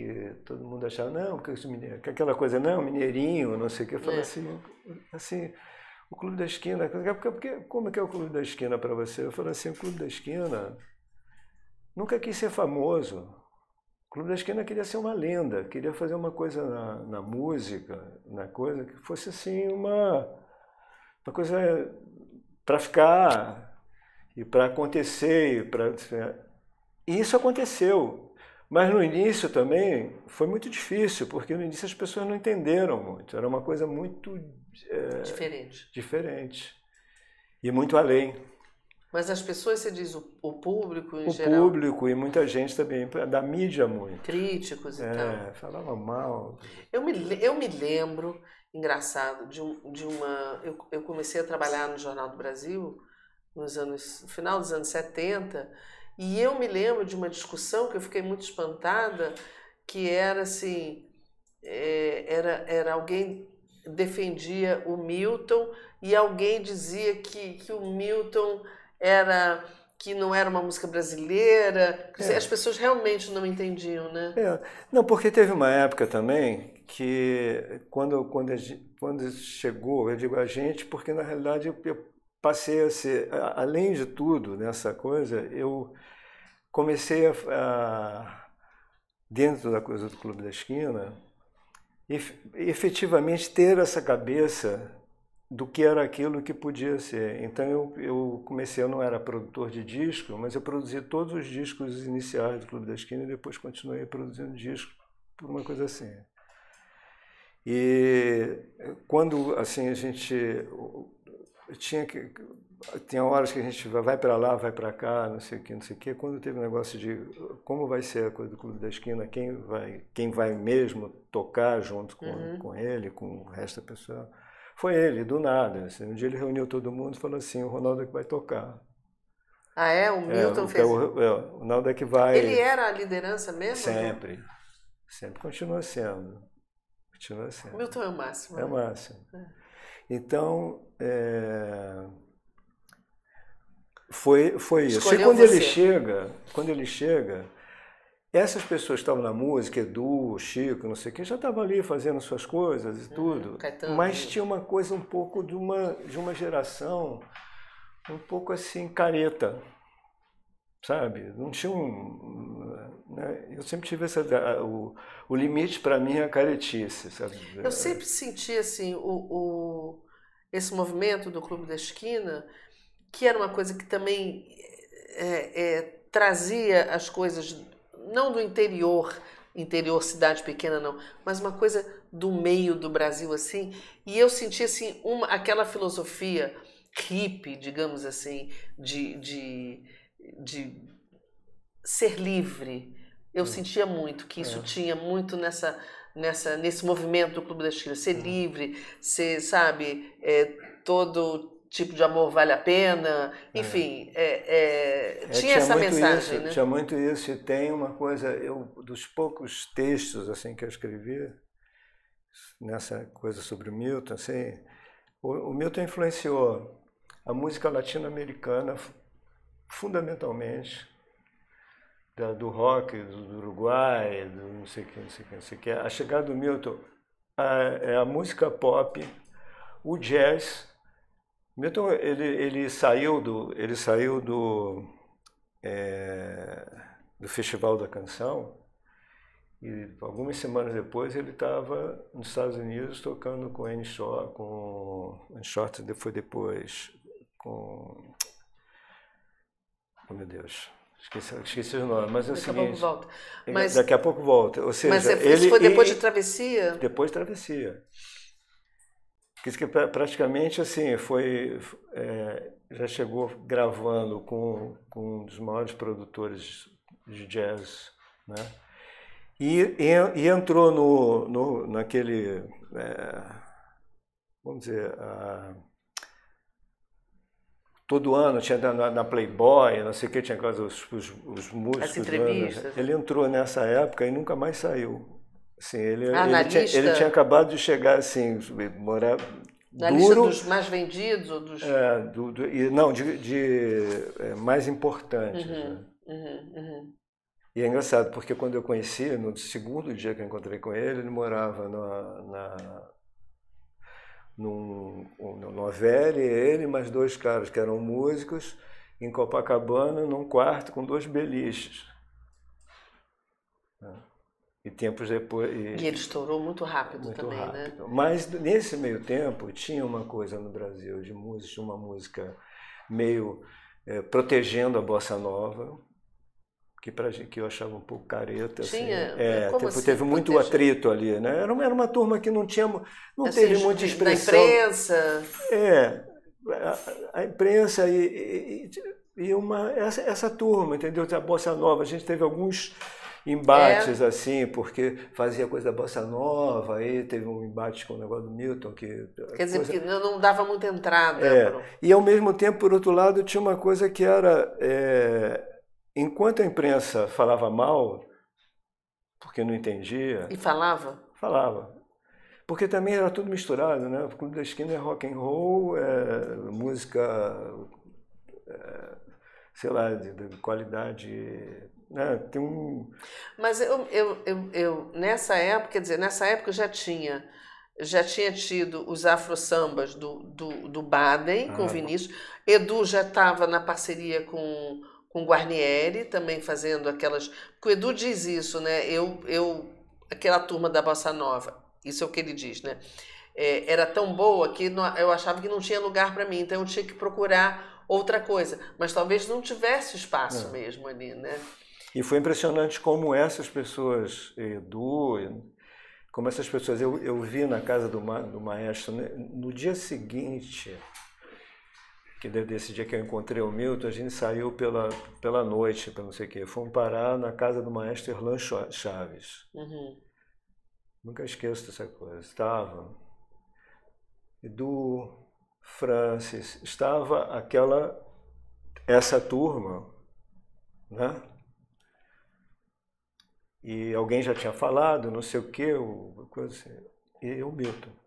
que todo mundo achava, não, que, que aquela coisa, não, mineirinho, não sei o que. Eu falei é. assim, assim, o Clube da Esquina, porque, porque, como é que é o Clube da Esquina para você? Eu falei assim, o Clube da Esquina nunca quis ser famoso. O Clube da Esquina queria ser uma lenda, queria fazer uma coisa na, na música, na coisa que fosse assim uma, uma coisa para ficar e para acontecer. E assim, e isso aconteceu. Mas no início também foi muito difícil, porque no início as pessoas não entenderam muito. Era uma coisa muito. É, diferente. Diferente. E muito além. Mas as pessoas, você diz, o, o público em o geral? O público e muita gente também, da mídia muito. Críticos e é, tal. falava mal. Eu me, eu me lembro, engraçado, de, um, de uma... Eu, eu comecei a trabalhar no Jornal do Brasil nos anos... No final dos anos 70 e eu me lembro de uma discussão que eu fiquei muito espantada, que era assim, é, era, era alguém defendia o Milton e alguém dizia que, que o Milton era que não era uma música brasileira. É. As pessoas realmente não entendiam, né? É. Não, porque teve uma época também que quando, quando, gente, quando chegou, eu digo a gente, porque na realidade eu, eu passei a ser, além de tudo nessa coisa, eu comecei a, a dentro da coisa do Clube da Esquina, efetivamente ter essa cabeça do que era aquilo que podia ser. Então eu, eu comecei, eu não era produtor de disco, mas eu produzi todos os discos iniciais do Clube da Esquina e depois continuei produzindo disco por uma coisa assim. E quando assim a gente tinha que tem horas que a gente vai para lá, vai para cá, não sei o que, não sei o que. Quando teve o um negócio de como vai ser a coisa do Clube da Esquina, quem vai, quem vai mesmo tocar junto com, uhum. com ele, com o resto da pessoa, foi ele, do nada. Assim. Um dia ele reuniu todo mundo e falou assim, o Ronaldo é que vai tocar. Ah, é? O é, Milton é, fez? O, é, o Ronaldo é que vai... Ele era a liderança mesmo? Sempre. Né? Sempre continua sendo. Continua sendo. O Milton é o máximo. É o né? máximo. É. Então, é... foi, foi isso. Escolheu e quando você. ele chega, quando ele chega, essas pessoas que estavam na música, Edu, Chico, não sei o quê, já estavam ali fazendo suas coisas e hum, tudo. Hum, mas tinha uma coisa um pouco de uma, de uma geração um pouco assim, careta sabe? Não tinha um. Né? Eu sempre tive essa. O, o limite para mim é a caretice, sabe? Eu sempre senti assim, o, o, esse movimento do Clube da Esquina, que era uma coisa que também é, é, trazia as coisas, não do interior, interior, cidade pequena, não, mas uma coisa do meio do Brasil, assim, e eu senti assim, uma, aquela filosofia hippie, digamos assim, de, de de ser livre. Eu hum. sentia muito que isso é. tinha muito nessa nessa nesse movimento do Clube da Esquina, ser hum. livre, ser, sabe, é, todo tipo de amor vale a pena, é. enfim, é, é, é. tinha, tinha, essa mensagem. Isso, né? Tinha muito isso e tem uma coisa, eu dos poucos textos assim que eu escrevi nessa coisa sobre o Milton, assim, o, o Milton influenciou a música latino-americana fundamentalmente da, do rock, do, Uruguai, do não sei o que, não sei o que, não sei o que. A chegada do Milton, a, é a música pop, o jazz. Milton, ele, ele saiu do... Ele saiu do é, do Festival da Canção e algumas semanas depois ele estava nos Estados Unidos tocando com N Shaw, com N Short foi depois com Oh, meu Deus. Esqueci, esqueci o nome, mas é daqui seguinte. Daqui a pouco volta. É, mas, daqui a pouco volta. Ou seja, mas é, ele, foi depois e, de travessia? Depois de travessia. Diz que praticamente assim, foi. É, já chegou gravando com, com um dos maiores produtores de jazz, né? E, e, e entrou no, no, naquele. É, vamos dizer. A, todo ano tinha na, na, Playboy, não sei o que, tinha aquelas, os, os, os músicos. As entrevistas. Né? Ele entrou nessa época e nunca mais saiu. Assim, ele, ele tinha, ele, tinha, acabado de chegar assim, morar. Na duro, lista dos mais vendidos ou dos. É, do, do, e, não, de, de é, mais importantes. Uhum, né? uhum, uhum. E é engraçado, porque quando eu conheci, no segundo dia que eu encontrei com ele, ele morava na, na num, numa velha, é ele mais dois caras que eram músicos, em Copacabana, num quarto com dois beliches. Né? E tempos depois. E, e ele estourou muito rápido muito também, né? rápido. né? Mas nesse meio tempo tinha uma coisa no Brasil de música, uma música meio é, protegendo a bossa nova, que, para gente, que eu achava um pouco careta. Assim, tinha, assim, é, é teve, assim, teve muito atrito ali, né? Era uma, era uma turma que não tinha, não assim, teve muita expressão. Da imprensa. É, a, a imprensa e, e, e, uma essa, essa turma, entendeu? A bossa nova, a gente teve alguns embates é. assim, porque fazia coisa da bossa nova, aí teve um embate com o negócio do Milton que quer dizer que não dava muita entrada. É. Pro... E ao mesmo tempo, por outro lado, tinha uma coisa que era é Enquanto a imprensa falava mal, porque não entendia. E falava? Falava. Porque também era tudo misturado, né? O Clube da Esquina é rock and roll, é música, é, sei lá, de, de qualidade né? tem um... Mas eu, eu, eu, eu, nessa época, quer dizer, nessa época já tinha já tinha tido os afro-sambas do, do, do Baden ah, com Vinícius. Edu já estava na parceria com com Guarnieri, também fazendo aquelas. Porque o Edu diz isso, né? Eu, eu, aquela turma da Bossa Nova, isso é o que ele diz, né? É, era tão boa que não, eu achava que não tinha lugar para mim, então eu tinha que procurar outra coisa. Mas talvez não tivesse espaço é. mesmo ali, né? E foi impressionante como essas pessoas, Edu, como essas pessoas, eu, eu vi na casa do, ma, do maestro, né? no dia seguinte, que desse dia que eu encontrei o Milton, a gente saiu pela, pela noite, para não sei o quê. Fomos parar na casa do maestro Erlan Chaves. Uhum. Nunca esqueço dessa coisa. Estava Edu Francis, estava aquela, essa turma, né? E alguém já tinha falado, não sei o quê, coisa assim. E o Milton.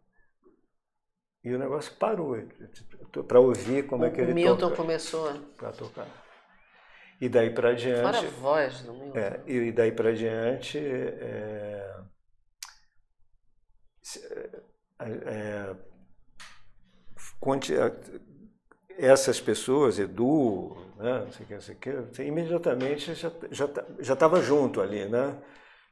E o negócio parou para tipo, ouvir como o é que ele Milton toca, começou para tocar. E daí para diante. Fora a voz do Milton. É, e daí para diante. É, é, é, é, essas pessoas, Edu, né, não sei o que, não sei o que, imediatamente já estava já, tá, já junto ali, né?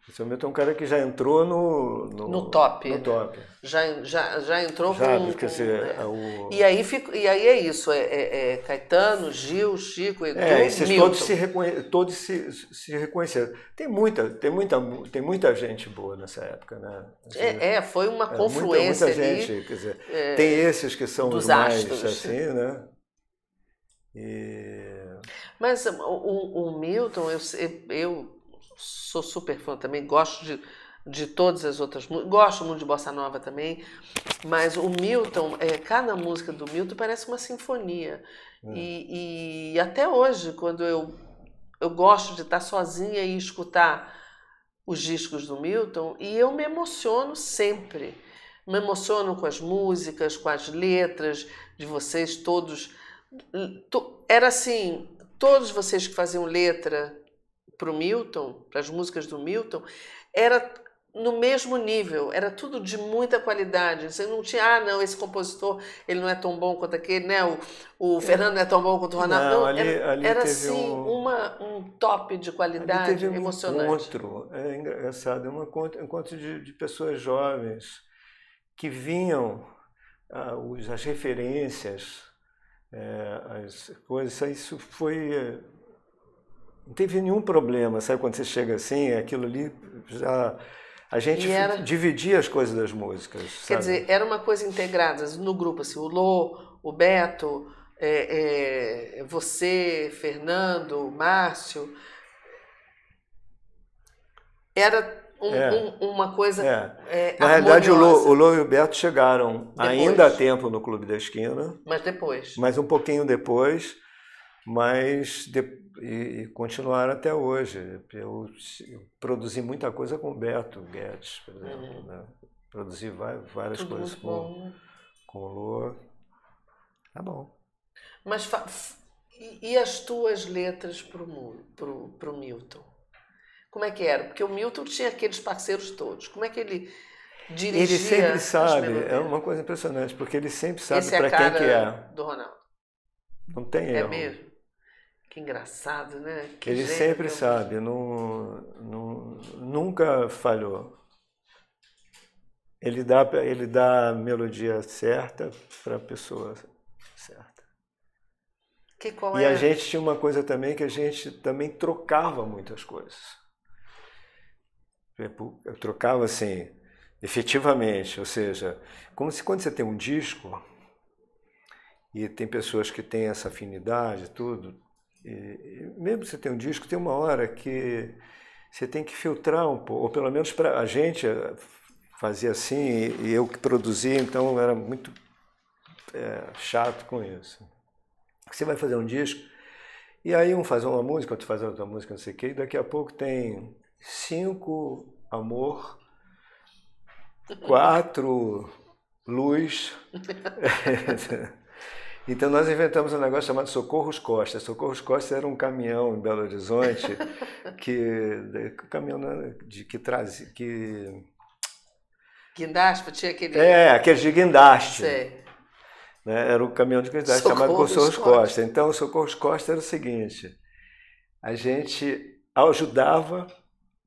O seu Milton é um cara que já entrou no... No, no top. No né? top. Já, já, já entrou já, com... Quer dizer, né? é o... e, aí fico, e aí é isso, é, é, é Caetano, Gil, Chico, é, Edu, é, esses Milton. Todos, se, reconhe, todos se, se reconheceram. Tem muita, tem, muita, tem muita gente boa nessa época, né? Assim, é, é, foi uma confluência é, muita, muita gente, ali, quer dizer, tem esses que são os mais, astros. assim, né? E... Mas o, o Milton, eu, eu sou super fã também, gosto de, de todas as outras músicas, gosto muito de bossa nova também, mas o Milton, é, cada música do Milton parece uma sinfonia. É. E, e, até hoje, quando eu, eu gosto de estar sozinha e escutar os discos do Milton, e eu me emociono sempre. Me emociono com as músicas, com as letras de vocês todos. Era assim, todos vocês que faziam letra para o Milton, para as músicas do Milton, era no mesmo nível, era tudo de muita qualidade. Você não tinha, ah, não, esse compositor ele não é tão bom quanto aquele, né? O, o é. Fernando não é tão bom quanto o Ronaldo. Não, não ali, era, ali era assim um, uma, um top de qualidade teve um emocionante. Encontro, é, é engraçado, é um encontro, de, de pessoas jovens que vinham ah, as referências, as coisas. Isso foi não teve nenhum problema, sabe quando você chega assim, é aquilo ali já a gente era... dividia as coisas das músicas. Sabe? Quer dizer, era uma coisa integrada no grupo, assim, o Lô, o Beto, é, é, você, Fernando, Márcio. Era um, é. um, uma coisa. É. É, Na realidade, o Lô, o Lô, e o Beto chegaram depois. ainda a tempo no Clube da Esquina. Mas depois. Mas um pouquinho depois. Mas e, e continuaram até hoje. Eu, eu, produzi muita coisa com o Beto Guedes, por uhum. exemplo. Né? Produzi várias, coisas com, bom, né? com o Lô. Tá bom. Mas e, e, as tuas letras para o Milton? Como é que era? Porque o Milton tinha aqueles parceiros todos. Como é que ele dirigia? Ele sempre sabe. É uma coisa impressionante, porque ele sempre sabe é para quem que é. Do Ronaldo. Não tem é erro. É mesmo. Que engraçado, né? Que ele sempre né? sabe, não, não, nunca falhou. Ele dá, ele dá a melodia certa para a pessoa certa. Que qual e a é? gente tinha uma coisa também que a gente também trocava muitas coisas. Eu trocava assim, efetivamente, ou seja, como se quando você tem um disco e tem pessoas que têm essa afinidade, tudo, é, é, mesmo mesmo você tem um disco, tem uma hora que você tem que filtrar um pouco, ou pelo menos para a gente eh, fazia assim, e eu que produzia, então era muito é, chato com isso. Você vai fazer um disco, e aí um faz uma música, outro faz outra música, não sei o quê, e daqui a pouco tem cinco amor, quatro luz. Então nós inventamos um negócio chamado Socorros Costa. Socorros Costa era um caminhão em Belo Horizonte que caminhão né, de que trazia que guindaste, tinha aquele É, aquele de guindaste. Né? Era um caminhão de guindaste Socorros chamado Socorros Costa. Costa. Então o Socorros Costa era o seguinte: a gente ajudava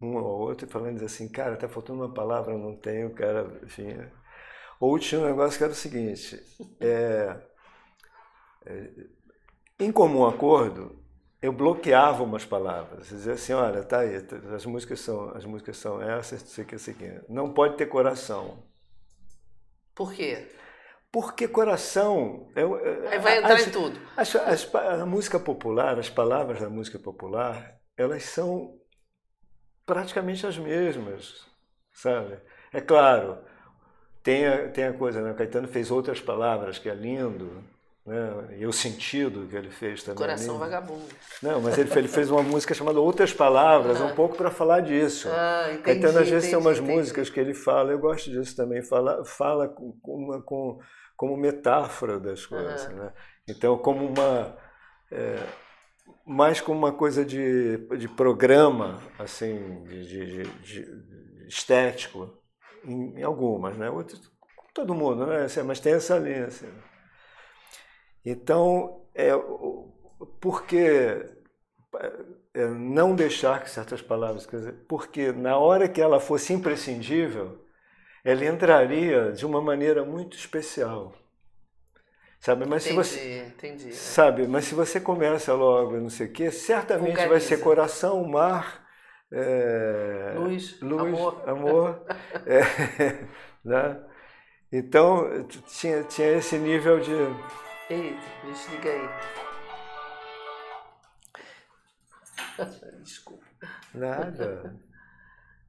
um ao outro falando assim, cara, tá faltando uma palavra, não tenho, cara, enfim. Ou tinha um negócio que era o seguinte, é, em comum acordo, eu bloqueava umas palavras. Dizia assim, olha, tá aí, as músicas são, as músicas são essas, não sei o que, sei que. Não pode ter coração. Por quê? Porque coração. Eh, aí vai entrar as, em tudo. As, as, a música popular, as palavras da música popular, elas são praticamente as mesmas, sabe? É claro, tem a, tem a coisa, né? O Caetano fez outras palavras, que é lindo, né? e o sentido que ele fez também. Coração vagabundo. Não, mas ele, ele fez uma música chamada Outras Palavras, uhum. um pouco para falar disso. Ah, entendi, às vezes, entendi, tem umas entendi. músicas que ele fala, eu gosto disso também, fala, fala com, uma, com, como metáfora das coisas. Uhum. Né? Então, como uma. É, mais como uma coisa de, de programa, assim, de, de, de estético, em, em, algumas, né? outras todo mundo, né? Assim, mas tem essa linha, assim. Então, é, por que é, é, não deixar que certas palavras, quer dizer, porque na hora que ela fosse imprescindível, ela entraria de uma maneira muito especial. Sabe, mas entendi, se você entendi, é. Sabe, mas se você começa logo, não sei o quê, certamente vai ser coração, mar, é, luz, luz, amor, amor é, né? Então, tinha, tinha esse nível de Ei, desliga aí. Desculpa. Nada.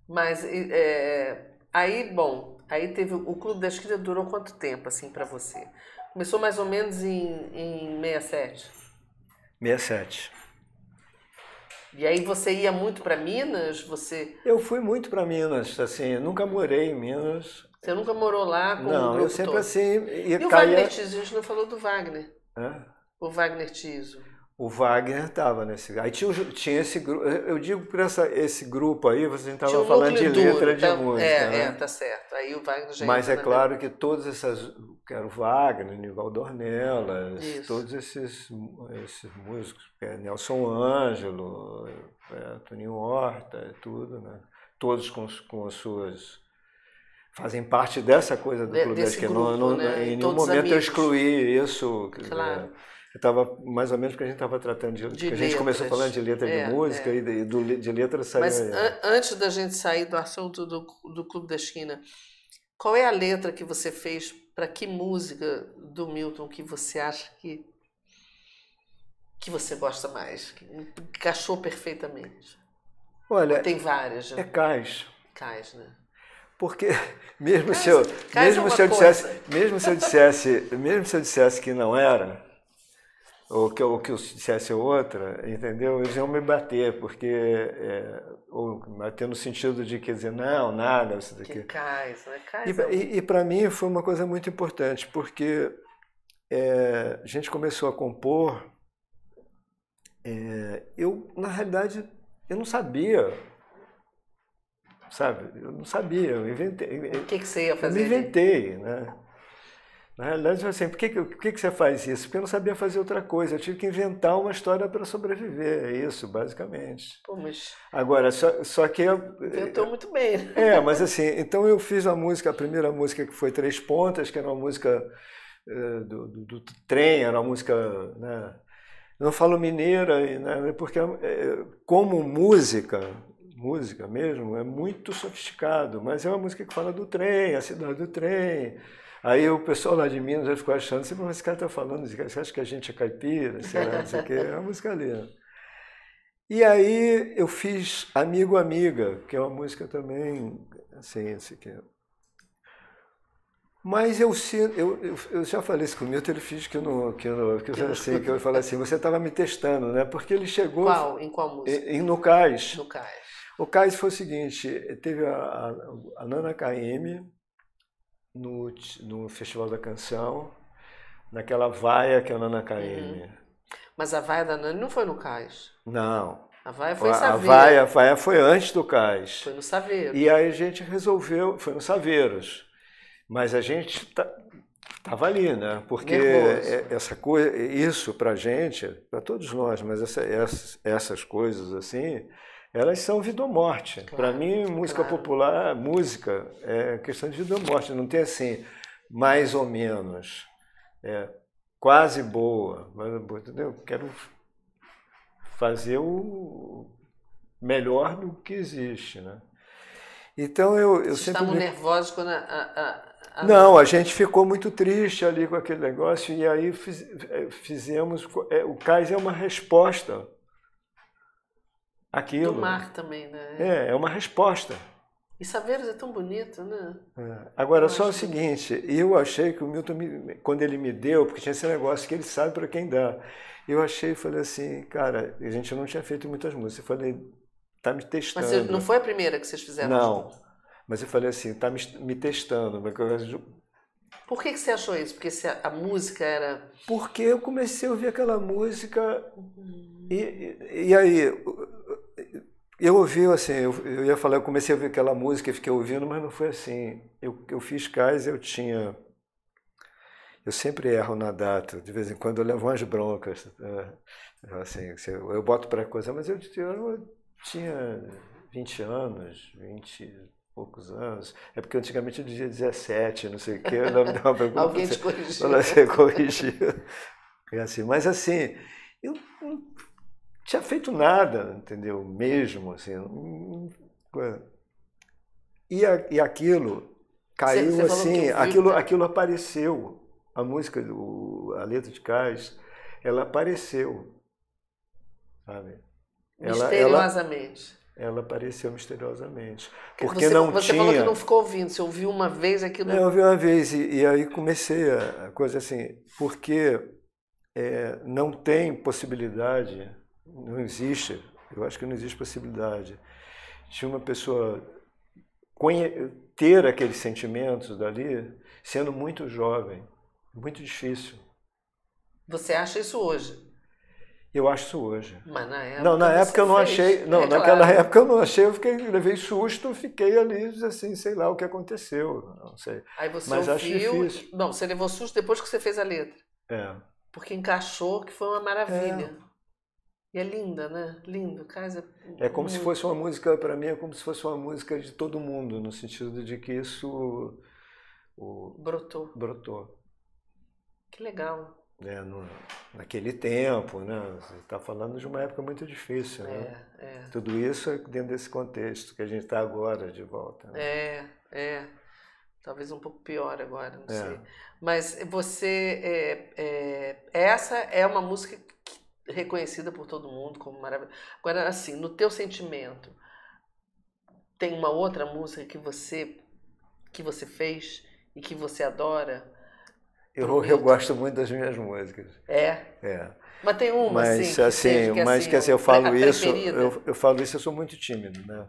Mas é, aí, bom, aí teve o Clube da Esquina durou quanto tempo assim para você? Começou mais ou menos em, em 67? 67. E aí você ia muito para Minas? Você Eu fui muito para Minas, assim, nunca morei em Minas. Você nunca morou lá? não, um eu sempre todo. assim. e o caia... Wagner Tiso? A gente não falou do Wagner. Hã? O Wagner Tiso. O Wagner estava nesse. Aí tinha, tinha esse grupo. Eu digo por essa, esse grupo aí, você estava falando de duro, letra tá, de então, música. É, né? é, tá certo. Aí o Wagner já Mas é claro mesmo. que todas essas. Quero Wagner, Nivaldo Ornelas, Isso. todos esses, esses músicos, é, Nelson Ângelo, é, Toninho Horta, é tudo, né? Todos com, com as suas fazem parte dessa coisa do clube. Acho que grupo, não, não, né? em nenhum Todos momento amigos. eu excluí isso. Claro. Eu estava mais ou menos porque a gente estava tratando de, de a gente começou falando de letra é, de música é. e de, do, de letra saiu. Mas an antes da gente sair do assunto do, do Clube da Esquina, qual é a letra que você fez para que música do Milton que você acha que que você gosta mais, que encaixou perfeitamente? Olha, tem várias. Né? É Cais. Cais, né? Porque mesmo se eu, mesmo se eu dissesse, mesmo se eu dissesse, mesmo se eu dissesse que não era, ou que, ou que eu dissesse outra, entendeu? Eles iam me bater, porque é, ou bater no sentido de quer dizer, não, nada, isso daqui. Que cais, cais e é e, e para mim foi uma coisa muito importante, porque é, a gente começou a compor. É, eu, na realidade, eu não sabia sabe? Eu não sabia, eu inventei. O que, que você ia fazer? Eu inventei, né? Na realidade, eu assim, por que, por que, você faz isso? Porque eu não sabia fazer outra coisa. Eu tive que inventar uma história para sobreviver. É isso, basicamente. Pô, mas... Agora, só, só que... Eu, Inventou muito bem. Né? É, mas assim, então eu fiz a música, a primeira música que foi Três Pontas, que era uma música eh, do, do, do, trem, era uma música... Né, não falo mineira, né, porque eh, como música, música mesmo, é muito sofisticado, mas é uma música que fala do trem, a cidade do trem. Aí o pessoal lá de Minas ficou achando, assim, mas esse cara está falando, você acha que a gente é caipira? Será? Não sei o quê. É uma música linda E aí eu fiz Amigo Amiga, que é uma música também, assim, assim que mas eu, eu, eu já falei isso com o Milton, ele fez que eu não. Que eu, não, que eu, assim, que eu falei assim, você estava me testando, né? Porque ele chegou. Qual? Em qual música? Em, em No Cais. No Cais. O caso foi o seguinte, teve a, a, a Nana KM no, no Festival da Canção, naquela vaia que é a Nana KM. Uhum. Mas a vaia da Nana não foi no cais? Não. A vaia foi no em Saveiro. A vaia, a vaia foi antes do cais. Foi no Saveiro. E aí a gente resolveu, foi no Saveiros. Mas a gente tá, ali, né? Porque Nervoso. É, essa coisa, isso para gente, para todos nós, mas essa, essas coisas assim, elas são vida ou morte. Claro, Para mim, música claro. popular, música, é questão de vida ou morte. Não tem assim, mais ou menos, é, quase boa, mas é boa, entendeu? Quero fazer o melhor do que existe, né? Então eu, eu Vocês sempre. Estavam nervosos quando a, a, a, Não, a gente ficou muito triste ali com aquele negócio e aí fiz, é, fizemos. É, o Cais é uma resposta aquilo. Do mar também, né? É, é uma resposta. E Saveiros é tão bonito, né? É. Agora, eu só o seguinte, eu achei que o Milton, me, quando ele me deu, porque tinha esse negócio que ele sabe para quem dá, eu achei e falei assim, cara, a gente não tinha feito muitas músicas. Eu falei, tá me testando. Mas não foi a primeira que vocês fizeram? Não. Mas eu falei assim, tá me, me testando. Por que, que você achou isso? Porque se a, a, música era. Porque eu comecei a ouvir aquela música. Uhum. E, e, e aí, eu ouvi, assim, eu, eu, ia falar, eu comecei a ouvir aquela música e fiquei ouvindo, mas não foi assim. Eu, eu fiz cais, eu tinha. Eu sempre erro na data, de vez em quando eu levo umas broncas. Né? Assim, eu boto para coisa, mas eu, eu tinha 20 anos, 20, poucos anos. É porque antigamente eu dizia 17, não sei o quê. Não me pergunta, Alguém te corrigiu. Ela ser corrigiu. É assim, mas assim, eu tinha feito nada, entendeu? Mesmo, assim. E, a, e aquilo caiu você, você assim, aquilo, aquilo apareceu. A música, do a letra de Cais, ela apareceu. Sabe? misteriosamente. Ela, ela, apareceu misteriosamente. Porque você, não você tinha... Você falou que não ficou ouvindo, você ouviu uma vez aquilo... Não, é, eu ouvi uma vez e, e aí comecei a, a coisa assim, porque é, não tem possibilidade não existe, eu acho que não existe possibilidade de uma pessoa ter aqueles sentimentos dali sendo muito jovem. Muito difícil. Você acha isso hoje? Eu acho isso hoje. Mas na época. Não, na época eu não fez. achei. Não, é naquela claro. época eu não achei, eu fiquei, levei susto, fiquei ali, assim, sei lá o que aconteceu. Não sei. Aí você Mas ouviu. não, você levou susto depois que você fez a letra. É. Porque encaixou, que foi uma maravilha. É. E é linda, né? Lindo, casa. É como muito... se fosse uma música, para mim, é como se fosse uma música de todo mundo, no sentido de que isso. O... Brotou. Brotou. Que legal. É, no, naquele tempo, né? Você está falando de uma época muito difícil, né? É, é. Tudo isso é dentro desse contexto que a gente está agora de volta. Né? É, é. Talvez um pouco pior agora, não é. sei. Mas você. É, é, essa é uma música reconhecida por todo mundo como maravilhosa. Agora, assim, no teu sentimento, tem uma outra música que você que você fez e que você adora? Eu, eu gosto muito das minhas músicas. É. É. Mas tem uma, mas, assim, assim que mas assim, que assim, eu falo isso, eu, eu falo isso, eu sou muito tímido, né?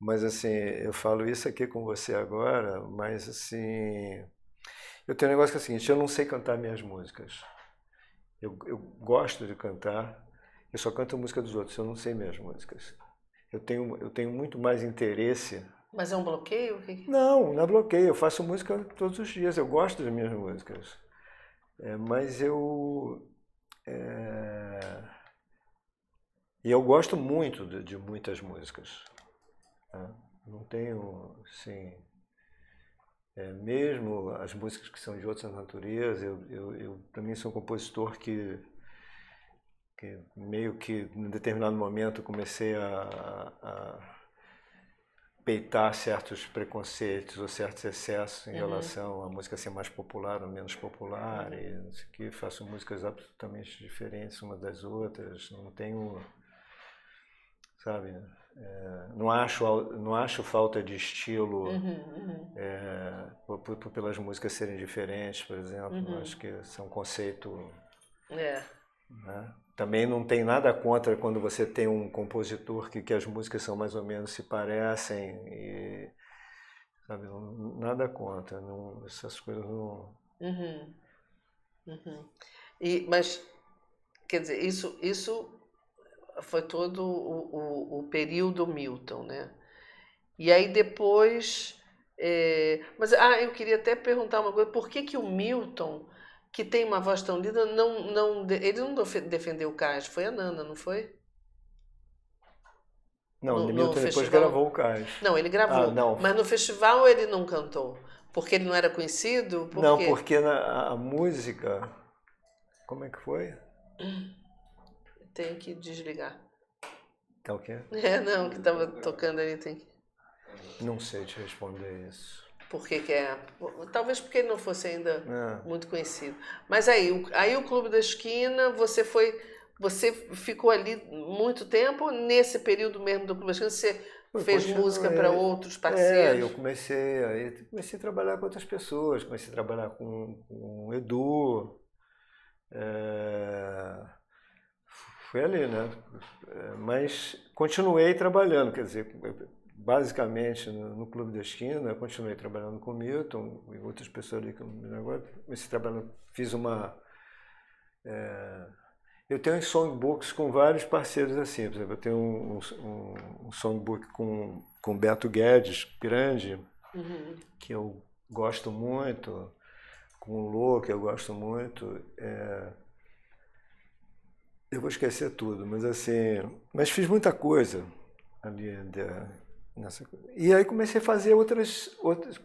Mas assim, eu falo isso aqui com você agora, mas assim, eu tenho um negócio que é o seguinte, eu não sei cantar minhas músicas. Eu, eu gosto de cantar, eu só canto a música dos outros, eu não sei minhas músicas. Eu tenho, eu tenho muito mais interesse. Mas é um bloqueio? Não, não é bloqueio. Eu faço música todos os dias, eu gosto das minhas músicas. É, mas eu. É... E eu gosto muito de, de muitas músicas. Né? Não tenho, assim. É, mesmo as músicas que são de outra natureza, eu, eu, eu também sou um compositor que, que meio que em determinado momento comecei a, a peitar certos preconceitos ou certos excessos em uhum. relação à música ser mais popular ou menos popular uhum. e não sei o que faço músicas absolutamente diferentes umas das outras não tenho sabe é, não, acho, não acho falta de estilo uhum, uhum. É, por, por, pelas músicas serem diferentes, por exemplo. Uhum. Acho que são é um conceito. É. Né? Também não tem nada contra quando você tem um compositor que, que as músicas são mais ou menos se parecem. E, sabe, não, nada contra. Não, essas coisas não. Uhum, uhum. E, mas, quer dizer, isso. isso foi todo o, o, o período Milton, né? E aí depois. É, mas ah, eu queria até perguntar uma coisa: por que, que o Milton, que tem uma voz tão linda, não, não, ele não defendeu o Cais? Foi a Nana, não foi? Não, no, Milton depois festival. gravou o Cais. Não, ele gravou. Ah, não. Mas no festival ele não cantou. Porque ele não era conhecido? Por não, quê? porque na, a música. Como é que foi? tem que desligar. Tá o quê? É, não, que tava tocando ali tem que. Não sei te responder isso. Por que, que é? Talvez porque ele não fosse ainda é. muito conhecido. Mas aí, aí o Clube da Esquina, você foi. Você ficou ali muito tempo, nesse período mesmo do Clube da Esquina, você eu fez continuo, música para é. outros é, parceiros? É, eu comecei, aí comecei a trabalhar com outras pessoas, comecei a trabalhar com, com o Edu. É foi ali, né? É, mas continuei trabalhando, quer dizer, basicamente no, Clube da Esquina, continuei trabalhando com Milton e outras pessoas ali que eu me agora. Esse trabalho, fiz uma. É, eu tenho songbooks com vários parceiros assim, por exemplo, eu tenho um, um, um songbook com, com Beto Guedes, grande, uhum. que eu gosto muito, com o Lô, que eu gosto muito. É, eu vou esquecer tudo, mas assim. Mas fiz muita coisa ali nessa E aí comecei a fazer outras, outras,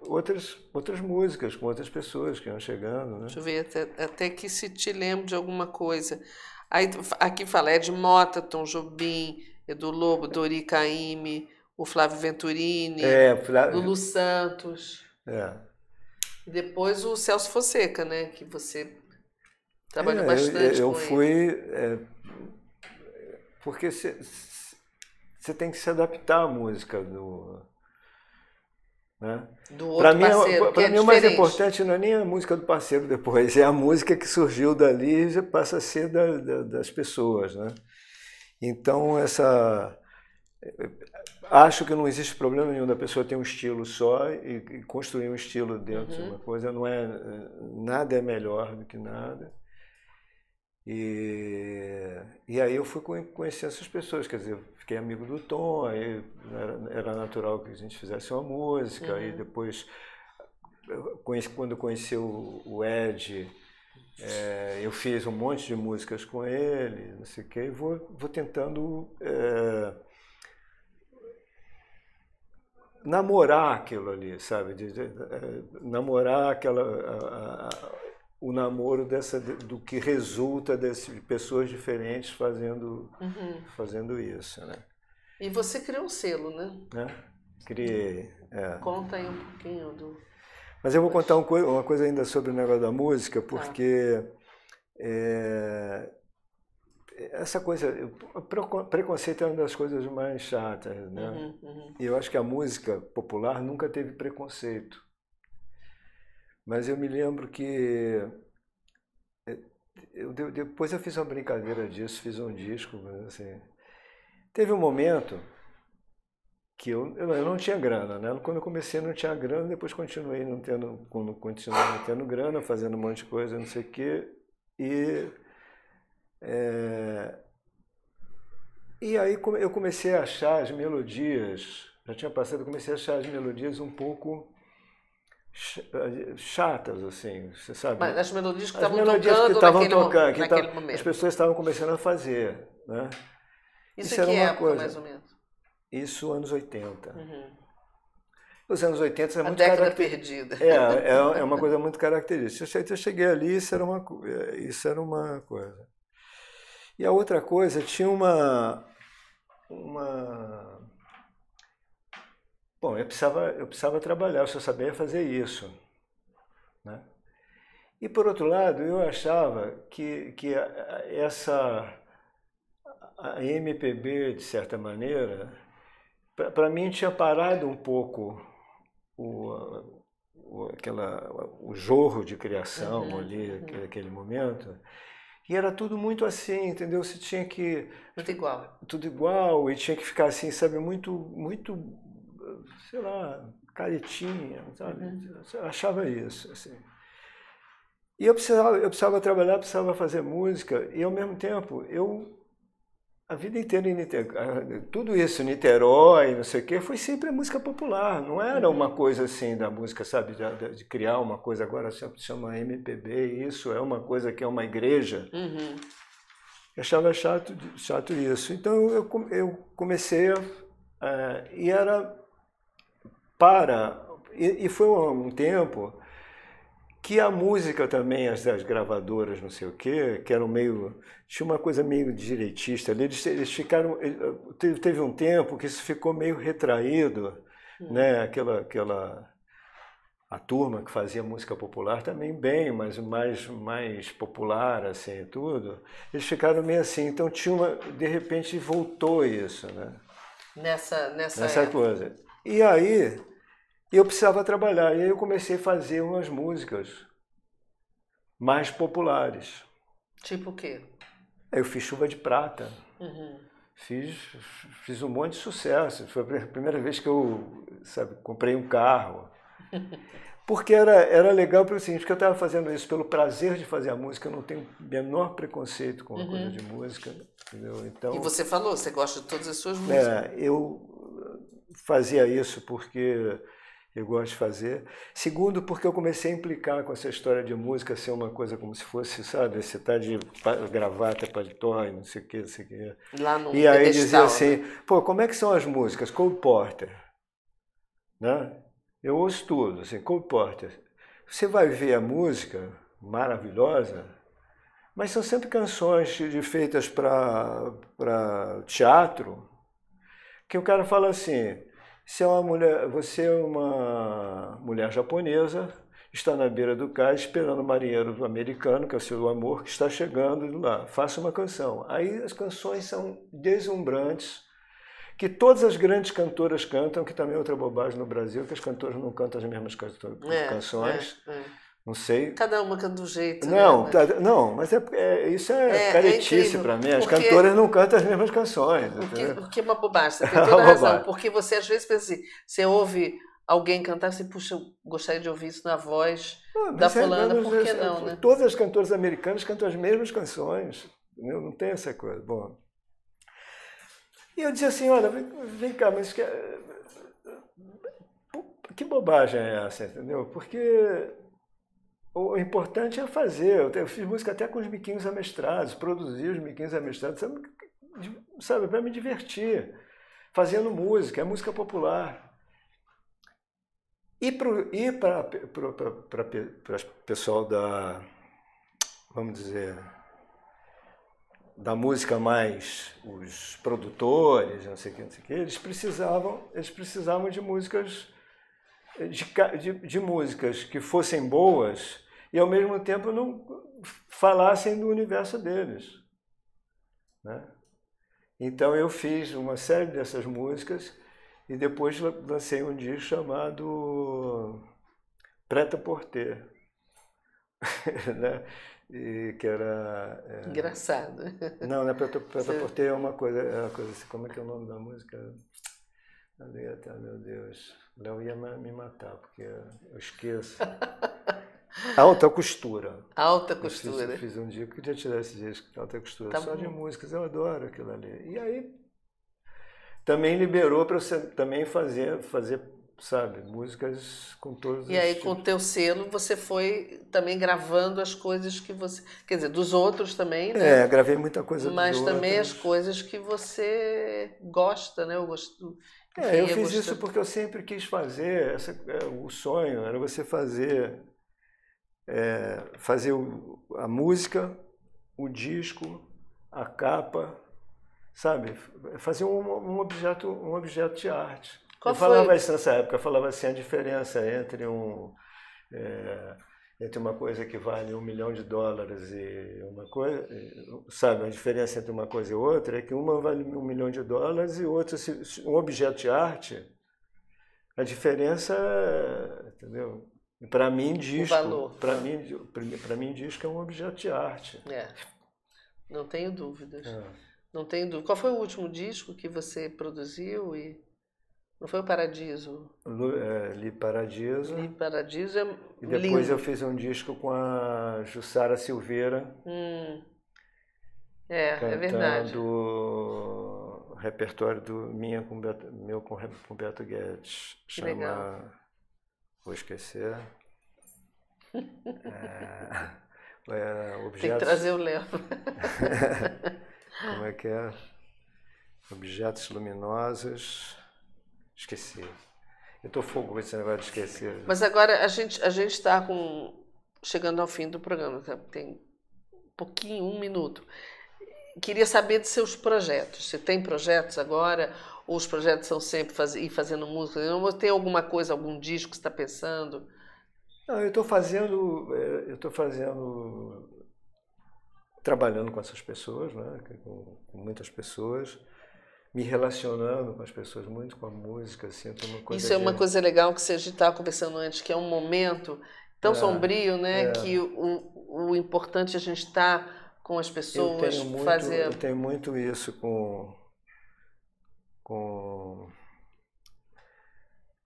outras, outras músicas com outras pessoas que iam chegando. Né? Deixa eu ver, até, até que se te lembro de alguma coisa. Aí, aqui fala de Mota, Tom Jobim, Edu Lobo, Dori Caymmi, o Flávio Venturini, é, Flá... Lulu Santos. É. Depois o Celso Fonseca, né? Que você Trabalhou é, bastante. Eu, eu fui. É, porque você tem que se adaptar à música do. Né? Do outro é pra é mim, parceiro. Para mim, o mais importante não é nem a música do parceiro depois, é a música que surgiu dali e passa a ser da, da, das pessoas. Né? Então, essa. Acho que não existe problema nenhum da pessoa ter um estilo só e, e construir um estilo dentro uhum. de uma coisa. Não é nada é melhor do que nada. E, e aí eu fui conhecer essas pessoas, quer dizer, fiquei amigo do Tom, aí era, era natural que a gente fizesse uma música, uhum. e depois, quando conheci o, o Ed, é, eu fiz um monte de músicas com ele, não sei o quê, e vou, vou tentando é, namorar aquilo ali, sabe? De, de, de, eh, namorar aquela. A, a, o namoro dessa do que resulta desse, de pessoas diferentes fazendo uhum. fazendo isso, né? E você criou um selo, né? né? Criei. É. Conta aí um pouquinho do. Mas eu vou contar um uma coisa ainda sobre o negócio da música, tá. porque tá. é, essa coisa, preconceito é uma das coisas mais chatas, né? Uhum, uhum. E eu acho que a música popular nunca teve preconceito. Mas eu me lembro que eh, eu, depois eu fiz uma brincadeira disso, fiz um disco, assim. Teve um momento que eu, eu não tinha grana, né? Quando eu comecei não tinha grana, depois continuei não tendo, quando continuei não tendo grana, fazendo um monte de coisa, não sei o quê. E é, e aí eu comecei a achar as melodias, já tinha passado, eu comecei a achar as melodias um pouco chatas, assim, você sabe. Mas as melodias que estavam tocando, tocando que naquele momento. As pessoas estavam começando a fazer, né? Isso, isso era uma época, coisa. mais ou menos? Isso anos 80. Uhum. Os anos 80 é muito década perdida. É, é, é, uma coisa muito característica. Eu cheguei ali, isso era uma, é, isso era uma coisa. E a outra coisa, tinha uma, uma Bom, eu precisava, eu precisava trabalhar, eu só sabia fazer isso. Né? E por outro lado, eu achava que, que essa a MPB, de certa maneira, para mim tinha parado um pouco o, o, aquela, o jorro de criação uhum, ali, uhum. aquele momento. E era tudo muito assim, entendeu? Você tinha que. Tudo igual. Tudo igual, e tinha que ficar assim, sabe, muito, muito sei lá, caretinha, sabe? Uhum. Eu achava isso, assim. E eu precisava, eu precisava trabalhar, precisava fazer música, e ao mesmo tempo, eu a vida inteira em Niterói, tudo isso, Niterói, não sei o quê, foi sempre a música popular, não era uhum. uma coisa assim da música, sabe, de, de criar uma coisa, agora se chama MPB, isso é uma coisa que é uma igreja. Uhum. Eu achava chato, chato isso. Então eu, eu comecei, a, e era para. E, e foi um, um tempo que a música também, as, as gravadoras, não sei o quê, que eram meio. tinha uma coisa meio direitista ali, eles, eles ficaram. Eh, teve, teve um tempo que isso ficou meio retraído, hum. né? Aquela. aquela a turma que fazia música popular também bem, mas mais, mais popular, assim, tudo, eles ficaram meio assim. Então tinha uma, de repente voltou isso, né? Nessa, nessa, nessa coisa. E aí e eu precisava trabalhar. E aí eu comecei a fazer umas músicas mais populares. Tipo o quê? Eu fiz Chuva de Prata. Uhum. Fiz, fiz um monte de sucesso. Foi a primeira vez que eu sabe, comprei um carro. Porque era, era legal pelo seguinte, porque eu estava fazendo isso pelo prazer de fazer a música, eu não tenho menor preconceito com a uhum. coisa de música. Entendeu? Então, e você falou, você gosta de todas as suas é, músicas. É, eu fazia isso porque eu gosto de fazer. Segundo, porque eu comecei a implicar com essa história de música ser assim, uma coisa como se fosse, sabe, você tá de gravata, paletó e não sei o que, não sei o que. Lá no e aí dizia assim, né? pô, como é que são as músicas? Cole Porter, né? Eu ouço tudo, assim, Cole Porter. Você vai ver a música maravilhosa, mas são sempre canções de, feitas para teatro, que o cara fala assim, você é uma mulher, você é uma mulher japonesa, está na beira do cais esperando o marinheiro americano, que é o seu amor, que está chegando lá. Faça uma canção. Aí as canções são deslumbrantes, que todas as grandes cantoras cantam, que também é outra bobagem no Brasil, que as cantoras não cantam as mesmas é, canções. É, é, é. Não sei. Cada uma canta do jeito. Né? Não, né? tá, não, mas é, é isso é, é, é caretice é para mim. As porque... cantoras não cantam as mesmas canções. O que, é uma bobagem, você tem é toda razão. Porque você às vezes pensa assim, você ouve alguém cantar, você, puxa, eu gostaria de ouvir isso na voz ah, da é, fulana, por que não, né? Todas as cantoras americanas cantam as mesmas canções. Entendeu? Não tem essa coisa. Bom. E eu dizia assim, olha, vem, cá, mas que, eh, que bobagem é essa, entendeu? Porque o importante é fazer. Eu fiz música até com os miquinhos amestrados, produzi os miquinhos amestrados, sabe, sabe para me divertir, fazendo música, é música popular. E para o pessoal da, vamos dizer, da música mais os produtores, não sei o que, não sei o que, eles precisavam, eles precisavam de músicas de, de, de, músicas que fossem boas e ao mesmo tempo não falassem do universo deles. Né? Então eu fiz uma série dessas músicas e depois lancei um disco chamado Preta Porter, né? E que era. É... Engraçado. Não, não é Preta, Porter é, é uma coisa, assim, como é que é o nome da música? Eu até, meu Deus, o Léo ia me matar, porque eu esqueço. Alta costura. Alta costura. Eu fiz, fiz, um dia, que eu já tivesse esse disco, alta costura, tá só bom. de músicas, eu adoro aquilo ali. E aí também liberou para você também fazer, fazer, sabe, músicas com todos E aí tipos. com o teu selo você foi também gravando as coisas que você, quer dizer, dos outros também, né? É, gravei muita coisa Mas também outros. as coisas que você gosta, né? Eu gosto é, eu fiz isso porque eu sempre quis fazer. Essa, é, o sonho era você fazer é, fazer o, a música, o disco, a capa, sabe? Fazer um, um objeto, um objeto de arte. Qual eu foi? falava isso nessa época. Eu falava assim a diferença entre um é, entre uma coisa que vale um milhão de dólares e uma coisa, sabe, a diferença entre uma coisa e outra é que uma vale um milhão de dólares e outra, um objeto de arte, a diferença, entendeu? Para mim, disco, para mim, para mim, disco é um objeto de arte. É, não tenho dúvidas. É. Não tenho dúvida. Qual foi o último disco que você produziu e não foi o Paradiso? Lu, é, Li Paradiso. Li Paradiso é E depois lindo. eu fiz um disco com a Jussara Silveira. Hum. É, é verdade. o repertório do minha com Beto, meu com, com Beto Guedes. Que chama... Legal. Vou esquecer. é, é, objetos... Tem que trazer o Léo. Como é que é? Objetos luminosos. Esqueci. Eu tô fogo com esse negócio de esquecer. Mas agora a gente a gente está com chegando ao fim do programa, tá? tem um pouquinho, um minuto. Queria saber de seus projetos. Você tem projetos agora? Ou os projetos são sempre faz, ir fazendo música? Ou tem alguma coisa, algum disco que está pensando? Não, eu estou fazendo, é, eu estou fazendo, trabalhando com essas pessoas, né? com, com muitas pessoas me relacionando com as pessoas, muito com a música, assim, uma coisa. Isso é uma coisa legal que você estava tá conversando antes, que é um momento tão é, sombrio, né? É. Que o, o importante é a gente estar tá com as pessoas, eu tenho muito, fazer. Eu tenho muito isso com com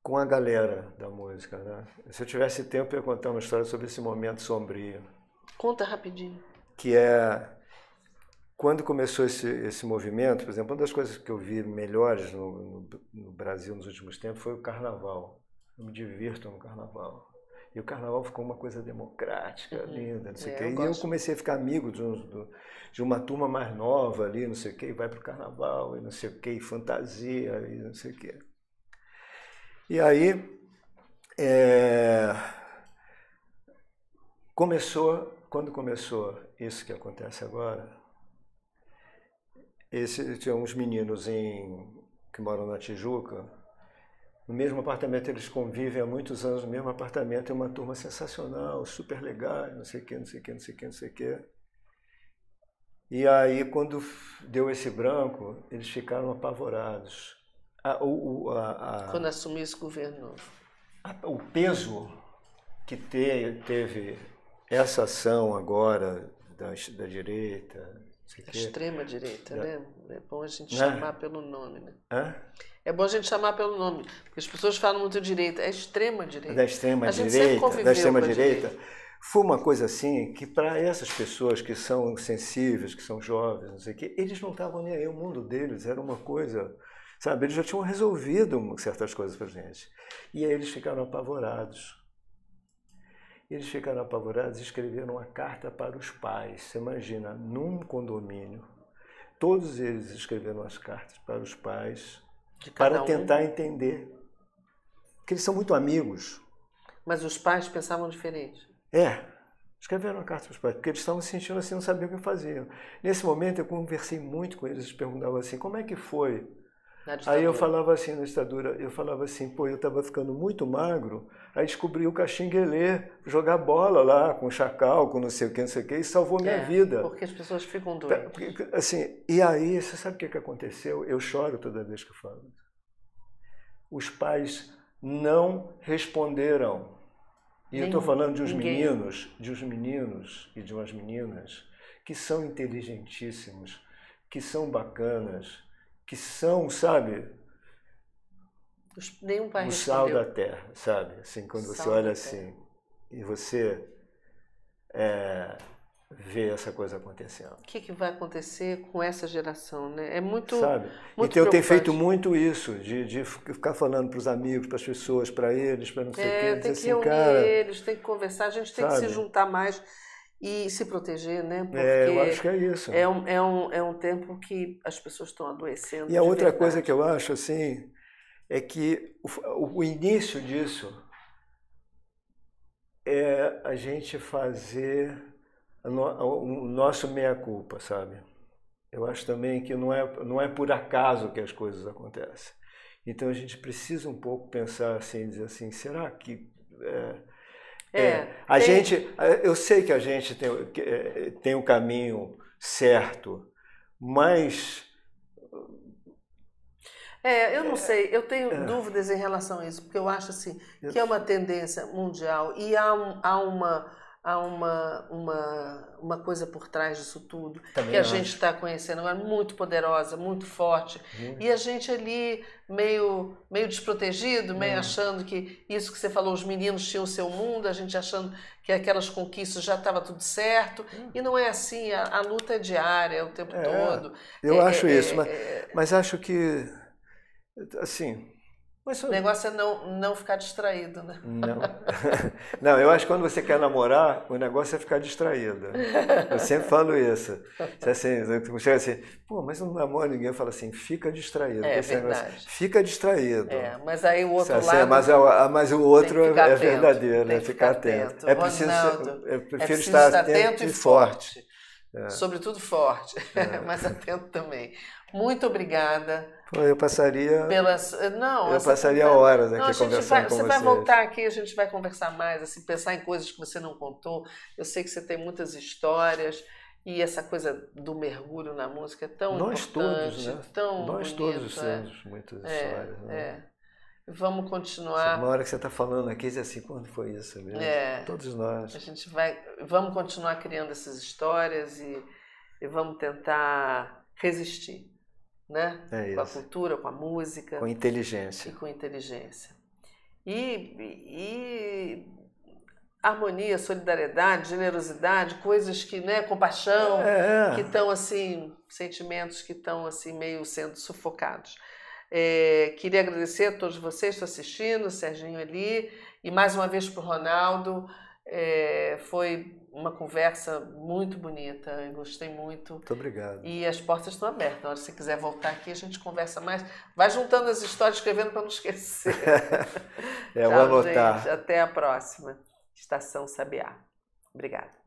com a galera da música, né? Se eu tivesse tempo, eu ia contar uma história sobre esse momento sombrio. Conta rapidinho. Que é quando começou esse, esse movimento, por exemplo, uma das coisas que eu vi melhores no, no, no Brasil nos últimos tempos foi o carnaval. Eu me divirto no carnaval. E o carnaval ficou uma coisa democrática, uhum. linda, não sei o é, quê. E gosto. eu comecei a ficar amigo de, um, de, uma turma mais nova ali, não sei o quê, e vai para o carnaval, e não sei o quê, e fantasia, e não sei o quê. E aí é, começou, quando começou isso que acontece agora, esse, tinha uns meninos em, que moram na Tijuca, no mesmo apartamento eles convivem há muitos anos, no mesmo apartamento, é uma turma sensacional, super legal, não sei o não sei o não sei o não sei que. E aí, quando deu esse branco, eles ficaram apavorados. A, o, a, a, quando assumiu esse governo novo. o peso que te, teve essa ação agora da, da direita, Extrema direita, é. né? É bom a gente né? chamar pelo nome, né? É bom a gente chamar pelo nome, porque as pessoas falam muito de direita, é extrema direita. Da extrema direita, da extrema direita. direita. Foi uma coisa assim que para essas pessoas que são sensíveis, que são jovens, não sei o quê, eles não estavam nem aí, o mundo deles era uma coisa, sabe? Eles já tinham resolvido certas coisas para gente. E aí eles ficaram apavorados eles ficaram apavorados e escreveram uma carta para os pais. Você imagina, num condomínio, todos eles escreveram as cartas para os pais para um. tentar entender. Porque eles são muito amigos. Mas os pais pensavam diferente. É. Escreveram a carta para os pais, porque eles estavam sentindo assim, não sabiam o que faziam. Nesse momento, eu conversei muito com eles, eles perguntavam assim: como é que foi Aí eu falava assim na ditadura, eu falava assim, pô, eu estava ficando muito magro, aí descobri o caxinguelê jogar bola lá com o chacal, com não sei o que, não sei o que, e salvou minha é, vida. Porque as pessoas ficam tá, doentes. Assim, e aí, você sabe o que, que aconteceu? Eu choro toda vez que eu falo. Os pais não responderam. E Nem, eu estou falando de uns ninguém. meninos, de uns meninos e de umas meninas que são inteligentíssimos, que são bacanas que são, sabe, Nenhum pai o sal respondeu. da terra, sabe? Assim, quando você olha assim e você é, vê essa coisa acontecendo. O que, que, vai acontecer com essa geração, né? É muito, sabe? Muito então eu tenho feito muito isso, de, de ficar falando para os amigos, para as pessoas, para eles, para não sei o é, quê. Tem que assim, reunir cara, eles, tem que conversar, a gente tem sabe? que se juntar mais e se proteger, né? Porque é, eu acho que é isso. É um, é, um, é um tempo que as pessoas estão adoecendo. E a outra verdade. coisa que eu acho, assim, é que o, o início disso é a gente fazer a no, a, o nosso meia-culpa, sabe? Eu acho também que não é, não é por acaso que as coisas acontecem. Então a gente precisa um pouco pensar assim, dizer assim, será que. É, é, é, a tem... gente, eu sei que a gente tem, é, tem o caminho certo, mas é, eu não é, sei, eu tenho é. dúvidas em relação a isso, porque eu acho assim que é uma tendência mundial e há, há uma há uma, uma, uma coisa por trás disso tudo Também que a acho. gente está conhecendo agora, muito poderosa, muito forte. E a gente ali meio, meio desprotegido, meio hum. achando que isso que você falou, os meninos tinham o seu mundo, a gente achando que aquelas conquistas já estava tudo certo. Hum. E não é assim, a, a, luta é diária, é o tempo é, todo. Eu é, acho é, isso, mas, é, é. mas acho que, assim, mas, o negócio é não, não ficar distraído, né? Não. não, eu acho que quando você quer namorar, o negócio é ficar distraído. Eu sempre falo isso. Você é assim, chega assim, pô, mas não namora ninguém. Eu falo assim, fica distraído. É, verdade. Negócio, fica distraído. É, mas aí o outro é assim, lado... Mas, é ah, mas o outro é atento, verdadeiro, né? Ficar atento. atento. É, preciso, Ronaldo, é preciso estar, estar atento, e, e forte. forte. É. Sobretudo forte, mas atento também. Muito obrigada eu passaria. Pelas, eh, não, eu assim, passaria horas aqui não, conversando vai, com você. Você vai voltar aqui, a gente vai conversar mais, assim, pensar em coisas que você não contou. Eu sei que você tem muitas histórias e essa coisa do mergulho na música é tão Nós importante, todos, né? tão Nós bonito, todos é? temos muitas é, histórias. Né? É. Vamos continuar. Na hora que você está falando aqui, diz assim, quando foi isso mesmo? É, todos nós. A gente vai, vamos continuar criando essas histórias e, e vamos tentar resistir né? É com a cultura, com a música. Com inteligência. E com inteligência. E, e harmonia, solidariedade, generosidade, coisas que, né, compaixão, é. é. que estão assim, sentimentos que estão assim meio sendo sufocados. É, queria agradecer a todos vocês que estão assistindo, o Serginho ali, e mais uma vez para o Ronaldo. É, foi uma conversa muito bonita, eu gostei muito. Muito obrigado. E as portas estão abertas. Na hora, se quiser voltar aqui, a gente conversa mais. Vai juntando as histórias, escrevendo para não esquecer. é, Tchau, vou anotar. Gente. Até a próxima. Estação Sabiá. Obrigada.